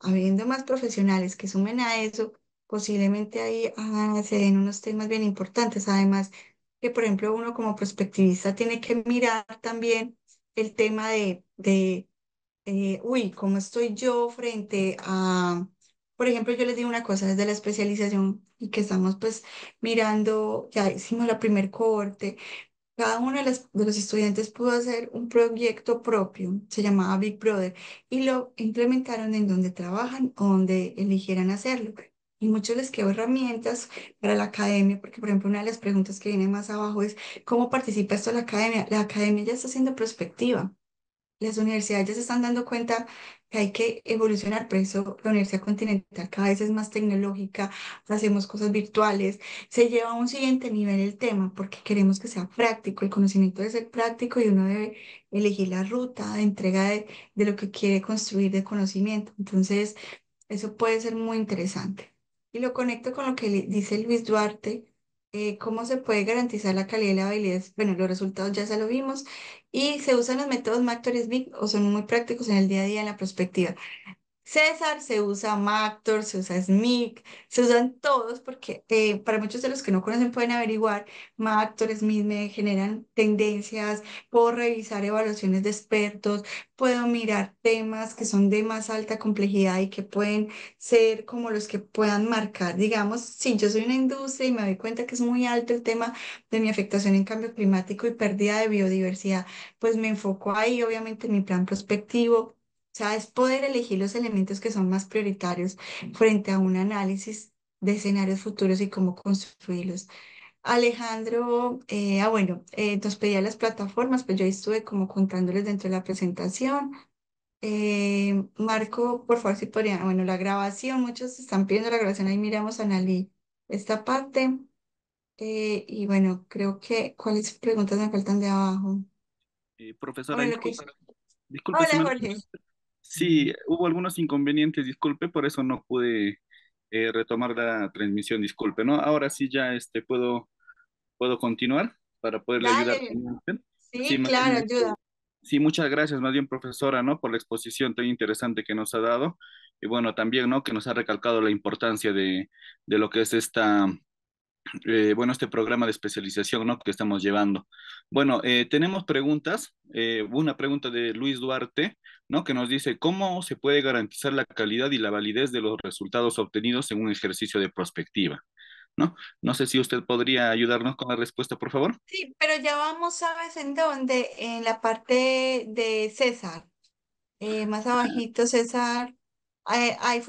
habiendo más profesionales que sumen a eso, posiblemente ahí ah, se den unos temas bien importantes. Además, que por ejemplo uno como prospectivista tiene que mirar también el tema de, de eh, uy, ¿cómo estoy yo frente a por ejemplo, yo les digo una cosa, desde la especialización y que estamos pues mirando, ya hicimos la primer cohorte, cada uno de, los estudiantes pudo hacer un proyecto propio, se llamaba Big Brother, y lo implementaron en donde trabajan o donde eligieran hacerlo. Y muchos les quedó herramientas para la academia, porque por ejemplo una de las preguntas que viene más abajo es, ¿cómo participa esto la academia? La academia ya está haciendo prospectiva. Las universidades ya se están dando cuenta que hay que evolucionar, por eso la Universidad Continental cada vez es más tecnológica, hacemos cosas virtuales, se lleva a un siguiente nivel el tema porque queremos que sea práctico, el conocimiento debe ser práctico y uno debe elegir la ruta de entrega de, de lo que quiere construir de conocimiento. Entonces, eso puede ser muy interesante. Y lo conecto con lo que dice Luis Duarte eh, cómo se puede garantizar la calidad y la habilidad? Bueno, los resultados ya se lo vimos. Y se usan los métodos MACTORISBIC Big o son muy prácticos en el día a día en la prospectiva. César, se usa Mactor, se usa SMIC, se usan todos porque eh, para muchos de los que no conocen pueden averiguar, Mactor, SMIC me generan tendencias, puedo revisar evaluaciones de expertos, puedo mirar temas que son de más alta complejidad y que pueden ser como los que puedan marcar, digamos, si yo soy una industria y me doy cuenta que es muy alto el tema de mi afectación en cambio climático y pérdida de biodiversidad, pues me enfoco ahí, obviamente, en mi plan prospectivo sea, es poder elegir los elementos que son más prioritarios frente a un análisis de escenarios futuros y cómo construirlos. Alejandro, eh, ah, bueno, eh, nos pedía las plataformas, pues yo estuve como contándoles dentro de la presentación. Eh, Marco, por favor, si podrían, bueno, la grabación, muchos están pidiendo la grabación, ahí miramos a Nali esta parte. y bueno, creo que, ¿cuáles preguntas me faltan de abajo? profesora, Hola, Hola, Jorge. Sí, hubo algunos inconvenientes, disculpe, por eso no pude eh, retomar la transmisión, disculpe, ¿no? Ahora sí ya este, puedo, puedo continuar para poderle ayudar. Sí, claro, ayuda. Sí, muchas gracias, más bien profesora, ¿no? Por la exposición tan interesante que nos ha dado y bueno, también, ¿no? Que nos ha recalcado la importancia de lo que es esta eh, bueno, este programa de especialización ¿no? que estamos llevando. Bueno, eh, tenemos preguntas. Eh, una pregunta de Luis Duarte, ¿no? que nos dice, ¿cómo se puede garantizar la calidad y la validez de los resultados obtenidos en un ejercicio de prospectiva? ¿No? no sé si usted podría ayudarnos con la respuesta, por favor. Sí, pero ya vamos, ¿sabes en dónde? En la parte de César. más abajito, César. Hay, hay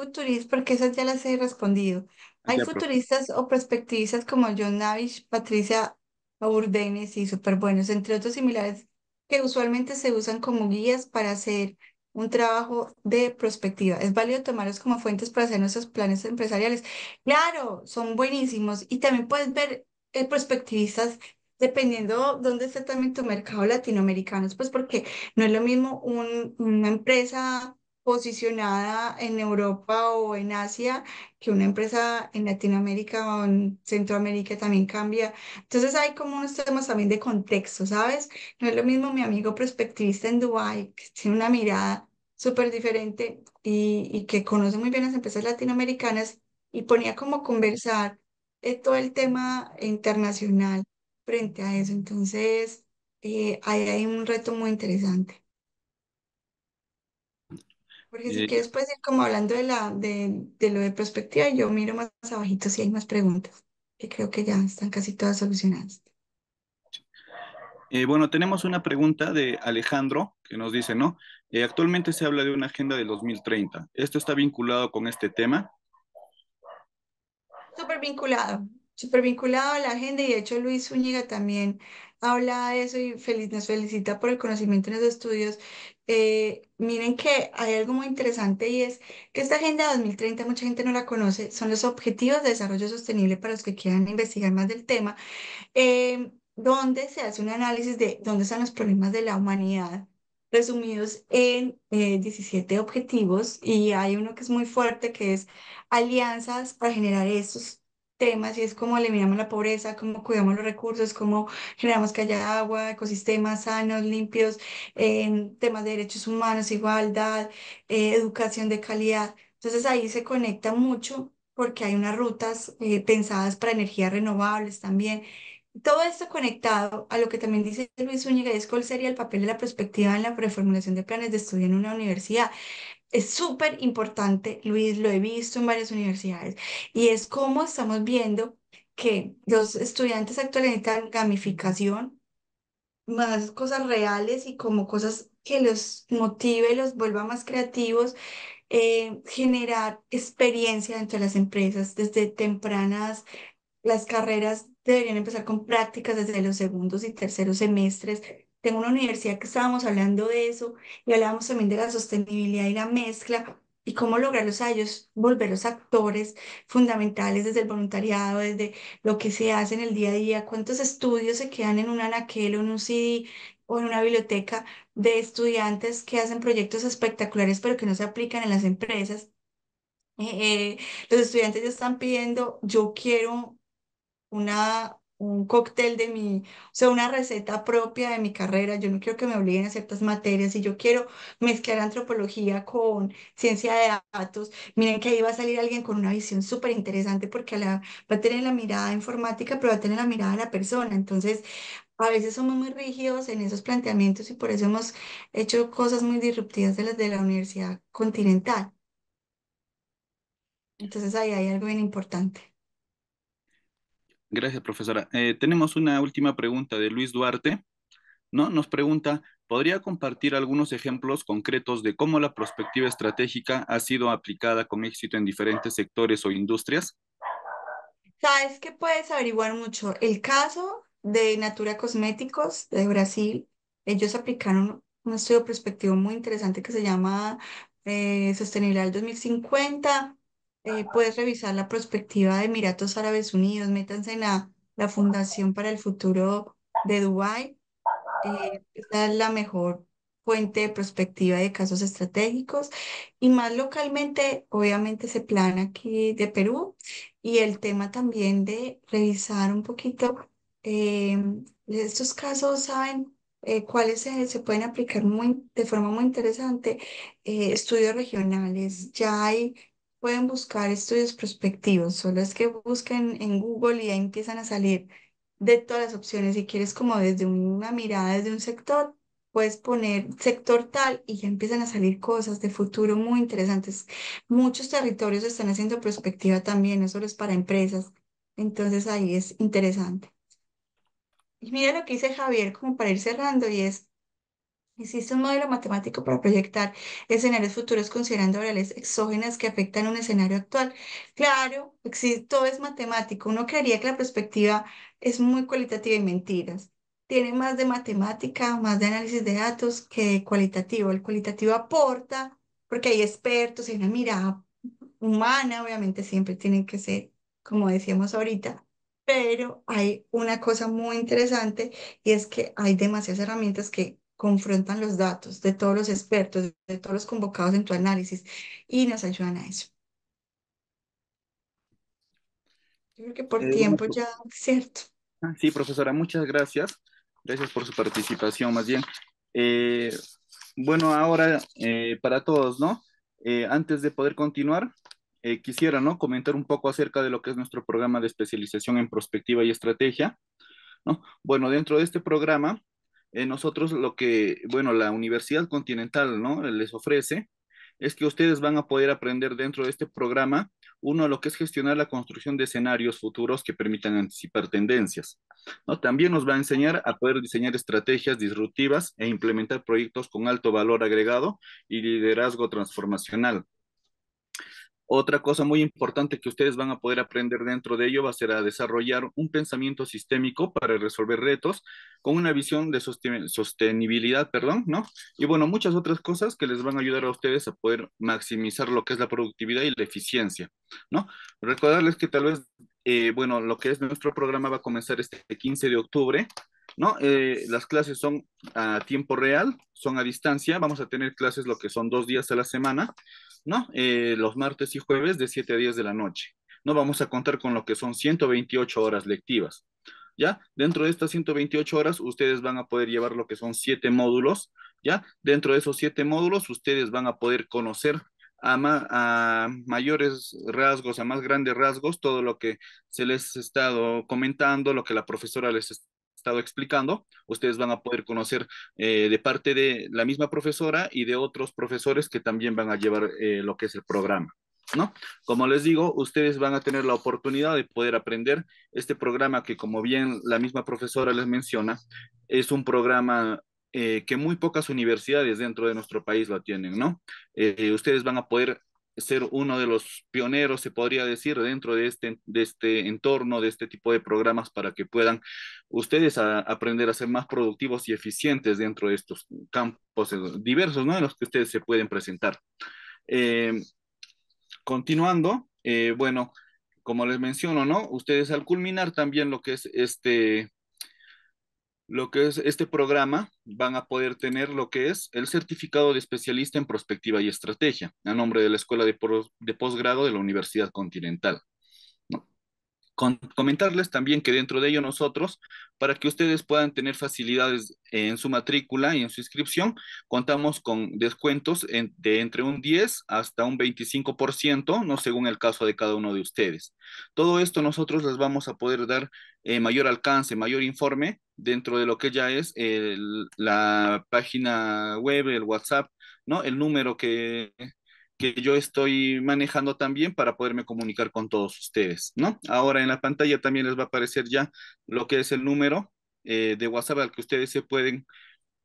porque esas ya las he respondido. Hay futuristas o prospectivistas como John Navish, Patricia Urdenes y súper Buenos, entre otros similares, que usualmente se usan como guías para hacer un trabajo de prospectiva. Es válido tomarlos como fuentes para hacer nuestros planes empresariales. Claro, son buenísimos. Y también puedes ver eh, prospectivistas dependiendo dónde esté también tu mercado latinoamericano, pues porque no es lo mismo un, una empresa posicionada en Europa o en Asia que una empresa en Latinoamérica o en Centroamérica también cambia. Entonces hay como unos temas también de contexto, ¿sabes? No es lo mismo mi amigo prospectivista en Dubái, que tiene una mirada súper diferente y, que conoce muy bien las empresas latinoamericanas y ponía como conversar todo el tema internacional frente a eso. Entonces, eh, ahí hay un reto muy interesante. Porque si quieres puedes ir como hablando de la, de, de lo de perspectiva, yo miro más abajito si hay más preguntas, que creo que ya están casi todas solucionadas. Eh, bueno, tenemos una pregunta de Alejandro que nos dice, ¿no? Eh, actualmente se habla de una agenda del 2030. ¿Esto está vinculado con este tema? Súper vinculado, súper vinculado a la agenda y de hecho Luis Zúñiga también habla de eso y feliz, nos felicita por el conocimiento en los estudios eh, miren que hay algo muy interesante y es que esta Agenda 2030, mucha gente no la conoce, son los Objetivos de Desarrollo Sostenible para los que quieran investigar más del tema, eh, donde se hace un análisis de dónde están los problemas de la humanidad resumidos en 17 eh, objetivos y hay uno que es muy fuerte que es alianzas para generar esos temas y es como eliminamos la pobreza, cómo cuidamos los recursos, cómo generamos que haya agua, ecosistemas sanos, limpios, en temas de derechos humanos, igualdad, eh, educación de calidad. Entonces ahí se conecta mucho porque hay unas rutas eh, pensadas para energías renovables también. Todo esto conectado a lo que también dice Luis Zúñiga, es cuál sería el papel de la perspectiva en la preformulación de planes de estudio en una universidad. Es súper importante, Luis, lo he visto en varias universidades, y es como estamos viendo que los estudiantes actuales necesitan gamificación, más cosas reales y como cosas que los motive, los vuelva más creativos, eh, generar experiencia dentro de las empresas desde tempranas. Las carreras deberían empezar con prácticas desde los segundos y terceros semestres tengo una universidad que estábamos hablando de eso y hablábamos también de la sostenibilidad y la mezcla y cómo lograrlos a ellos, volverlos actores fundamentales desde el voluntariado, desde lo que se hace en el día a día, cuántos estudios se quedan en un anaquel o en un CD o en una biblioteca de estudiantes que hacen proyectos espectaculares pero que no se aplican en las empresas. Eh, eh, los estudiantes ya están pidiendo, yo quiero una un cóctel de mi, o sea, una receta propia de mi carrera. Yo no quiero que me obliguen a ciertas materias si yo quiero mezclar antropología con ciencia de datos. Miren que ahí va a salir alguien con una visión súper interesante porque va a tener la mirada informática, pero va a tener la mirada de la persona. Entonces, a veces somos muy rígidos en esos planteamientos y por eso hemos hecho cosas muy disruptivas de las de la Universidad Continental. Entonces ahí hay algo bien importante. Gracias, profesora. Eh, tenemos una última pregunta de Luis Duarte, ¿no? Nos pregunta, ¿podría compartir algunos ejemplos concretos de cómo la perspectiva estratégica ha sido aplicada con éxito en diferentes sectores o industrias? Sabes que puedes averiguar mucho. El caso de Natura Cosméticos de Brasil, ellos aplicaron un estudio prospectivo muy interesante que se llama eh, Sostenibilidad 2050 eh, puedes revisar la perspectiva de Emiratos Árabes Unidos, métanse en la, la Fundación para el Futuro de Dubái. Eh, es la mejor fuente de perspectiva de casos estratégicos. Y más localmente, obviamente, se plana aquí de Perú y el tema también de revisar un poquito eh, estos casos, ¿saben? cuáles se, se, pueden aplicar muy, de forma muy interesante, estudios regionales. Ya hay pueden buscar estudios prospectivos, solo es que busquen en Google y ahí empiezan a salir de todas las opciones. Si quieres como desde una mirada, desde un sector, puedes poner sector tal y ya empiezan a salir cosas de futuro muy interesantes. Muchos territorios están haciendo prospectiva también, no solo es para empresas. Entonces ahí es interesante. Y mira lo que dice Javier como para ir cerrando y es, Existe un modelo matemático para proyectar escenarios futuros considerando variables exógenas que afectan un escenario actual. Claro, todo es matemático. Uno creería que la perspectiva es muy cualitativa y mentiras. Tiene más de matemática, más de análisis de datos que cualitativo. El cualitativo aporta porque hay expertos y una mirada humana, obviamente siempre tienen que ser, como decíamos ahorita, pero hay una cosa muy interesante y es que hay demasiadas herramientas que confrontan los datos de todos los expertos, de todos los convocados en tu análisis y nos ayudan a eso. Yo creo que por eh, tiempo ya, cierto. Ah, sí, profesora, muchas gracias. Gracias por su participación, más bien. Eh, bueno, ahora eh, para todos, ¿no? antes de poder continuar, quisiera, ¿no? Comentar un poco acerca de lo que es nuestro programa de especialización en prospectiva y estrategia. ¿no? Bueno, dentro de este programa eh, nosotros lo que, bueno, la Universidad Continental, ¿no? Les ofrece es que ustedes van a poder aprender dentro de este programa, uno, lo que es gestionar la construcción de escenarios futuros que permitan anticipar tendencias. ¿no? También nos va a enseñar a poder diseñar estrategias disruptivas e implementar proyectos con alto valor agregado y liderazgo transformacional. Otra cosa muy importante que ustedes van a poder aprender dentro de ello va a ser a desarrollar un pensamiento sistémico para resolver retos con una visión de sostenibilidad, perdón, ¿no? Y bueno, muchas otras cosas que les van a ayudar a ustedes a poder maximizar lo que es la productividad y la eficiencia, ¿no? Recordarles que tal vez, eh, bueno, lo que es nuestro programa va a comenzar este 15 de octubre, ¿no? Eh, las clases son a tiempo real, son a distancia, vamos a tener clases lo que son dos días a la semana ¿no? Eh, los martes y jueves de 7 a 10 de la noche. No vamos a contar con lo que son 128 horas lectivas. ¿Ya? Dentro de estas 128 horas, ustedes van a poder llevar lo que son 7 módulos, ¿ya? Dentro de esos 7 módulos, ustedes van a poder conocer a, a, mayores rasgos, a más grandes rasgos, todo lo que se les ha estado comentando, lo que la profesora les estado explicando, ustedes van a poder conocer eh, de parte de la misma profesora y de otros profesores que también van a llevar eh, lo que es el programa. ¿No? Como les digo, ustedes van a tener la oportunidad de poder aprender este programa que, como bien la misma profesora les menciona, es un programa eh, que muy pocas universidades dentro de nuestro país lo tienen, ¿no? ustedes van a poder ser uno de los pioneros, se podría decir, dentro de este, de este entorno, de este tipo de programas para que puedan ustedes aprender a ser más productivos y eficientes dentro de estos campos eh, diversos, ¿no? En los que ustedes se pueden presentar. Eh, continuando, eh, bueno, como les menciono, ¿no? Ustedes al culminar también lo que es este lo que es este programa, van a poder tener lo que es el certificado de especialista en prospectiva y estrategia, a nombre de la Escuela de, Posgrado de la Universidad Continental comentarles también que dentro de ello nosotros, para que ustedes puedan tener facilidades en su matrícula y en su inscripción, contamos con descuentos de entre un 10 hasta un 25%, no según el caso de cada uno de ustedes. Todo esto nosotros les vamos a poder dar eh, mayor alcance, mayor informe dentro de lo que ya es la página web, el WhatsApp, ¿no? El número que que yo estoy manejando también para poderme comunicar con todos ustedes, ¿no? Ahora en la pantalla también les va a aparecer ya lo que es el número eh, de WhatsApp al que ustedes se pueden,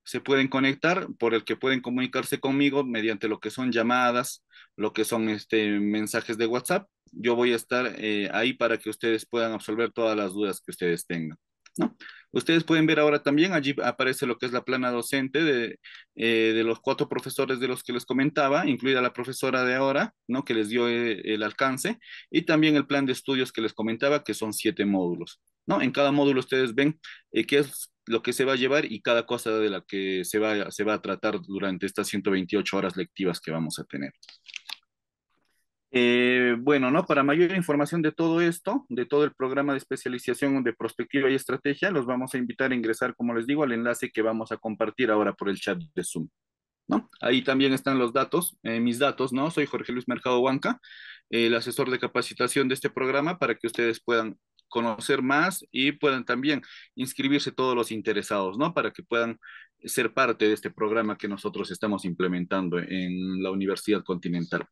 se pueden conectar, por el que pueden comunicarse conmigo mediante lo que son llamadas, lo que son este, mensajes de WhatsApp. Yo voy a estar eh, ahí para que ustedes puedan absolver todas las dudas que ustedes tengan. ¿no? Ustedes pueden ver ahora también, allí aparece lo que es la plana docente eh, de, los cuatro profesores de los que les comentaba, incluida la profesora de ahora, ¿no? que les dio eh, el alcance, y también el plan de estudios que les comentaba, que son siete módulos. ¿no? En cada módulo ustedes ven eh, qué es lo que se va a llevar y cada cosa de la que se va, se va a tratar durante estas 128 horas lectivas que vamos a tener. Eh, bueno, ¿no? Para mayor información de todo esto, de todo el programa de especialización de prospectiva y estrategia, los vamos a invitar a ingresar, como les digo, al enlace que vamos a compartir ahora por el chat de Zoom. ¿No? Ahí también están los datos, eh, mis datos, ¿no? Soy Jorge Luis Mercado Huanca, el asesor de capacitación de este programa para que ustedes puedan conocer más y puedan también inscribirse todos los interesados, ¿no? Para que puedan ser parte de este programa que nosotros estamos implementando en la Universidad Continental.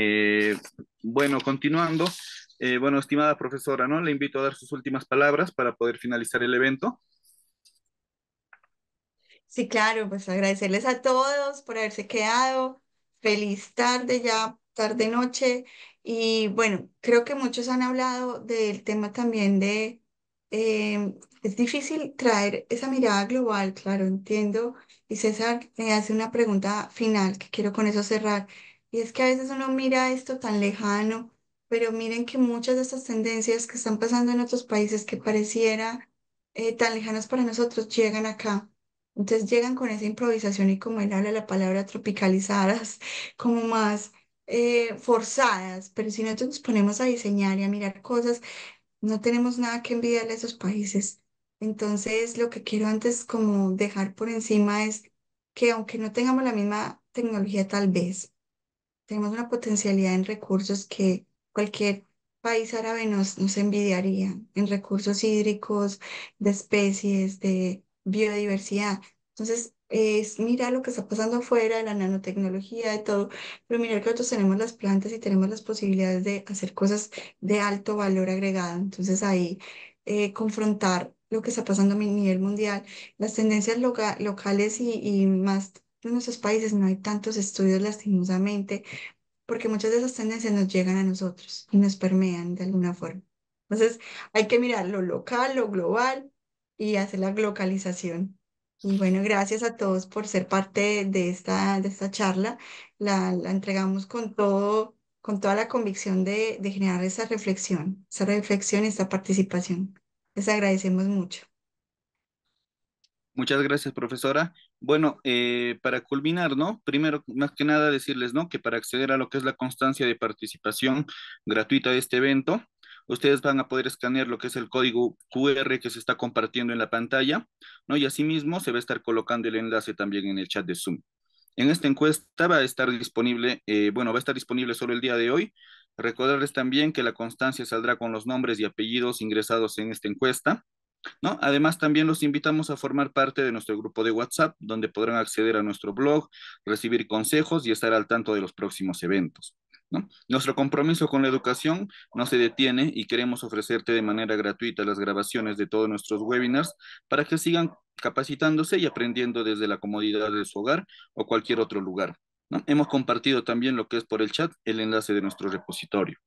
Eh, bueno, continuando. Eh, bueno, estimada profesora, ¿no? Le invito a dar sus últimas palabras para poder finalizar el evento. Sí, claro, pues agradecerles a todos por haberse quedado. Feliz tarde ya, tarde noche. Y bueno, creo que muchos han hablado del tema también de, em, es difícil traer esa mirada global, claro, entiendo. Y César me hace una pregunta final que quiero con eso cerrar y es que a veces uno mira esto tan lejano, pero miren que muchas de estas tendencias que están pasando en otros países que pareciera eh, tan lejanas para nosotros llegan acá. Entonces llegan con esa improvisación y como él habla la palabra tropicalizadas, como más eh, forzadas, pero si nosotros nos ponemos a diseñar y a mirar cosas, no tenemos nada que envidiarle a esos países. Entonces lo que quiero antes como dejar por encima es que aunque no tengamos la misma tecnología tal vez, tenemos una potencialidad en recursos que cualquier país árabe nos, nos envidiaría, en recursos hídricos, de especies, de biodiversidad. Entonces, es mirar lo que está pasando afuera, de la nanotecnología, de todo, pero mira que nosotros tenemos las plantas y tenemos las posibilidades de hacer cosas de alto valor agregado. Entonces, ahí eh, confrontar lo que está pasando a nivel mundial, las tendencias locales y, y más en pues, nuestros países no hay tantos estudios lastimosamente porque muchas de esas tendencias nos llegan a nosotros y nos permean de alguna forma. Entonces hay que mirar lo local, lo global y hacer la localización. Y bueno, gracias a todos por ser parte de esta, de esta charla. La, entregamos con, todo, con toda la convicción de, generar esa reflexión, esa reflexión y esta participación. Les agradecemos mucho. Muchas gracias, profesora. Bueno, eh, para culminar, ¿no? Primero, más que nada, decirles, ¿no? Que para acceder a lo que es la constancia de participación gratuita de este evento, ustedes van a poder escanear lo que es el código QR que se está compartiendo en la pantalla, ¿no? Y asimismo se va a estar colocando el enlace también en el chat de Zoom. En esta encuesta va a estar disponible, eh, bueno, va a estar disponible solo el día de hoy. Recordarles también que la constancia saldrá con los nombres y apellidos ingresados en esta encuesta. ¿No? Además, también los invitamos a formar parte de nuestro grupo de WhatsApp, donde podrán acceder a nuestro blog, recibir consejos y estar al tanto de los próximos eventos. Nuestro compromiso con la educación no se detiene y queremos ofrecerte de manera gratuita las grabaciones de todos nuestros webinars para que sigan capacitándose y aprendiendo desde la comodidad de su hogar o cualquier otro lugar. Hemos compartido también lo que es por el chat el enlace de nuestro repositorio.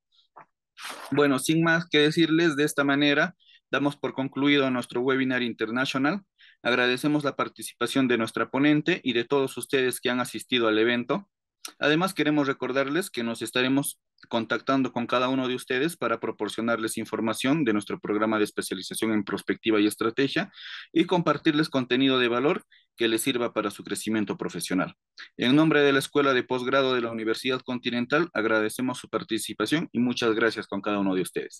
Bueno, sin más que decirles, de esta manera Damos por concluido nuestro webinar internacional. Agradecemos la participación de nuestra ponente y de todos ustedes que han asistido al evento. Además, queremos recordarles que nos estaremos contactando con cada uno de ustedes para proporcionarles información de nuestro programa de especialización en prospectiva y estrategia y compartirles contenido de valor que les sirva para su crecimiento profesional. En nombre de la Escuela de Posgrado de la Universidad Continental, agradecemos su participación y muchas gracias con cada uno de ustedes.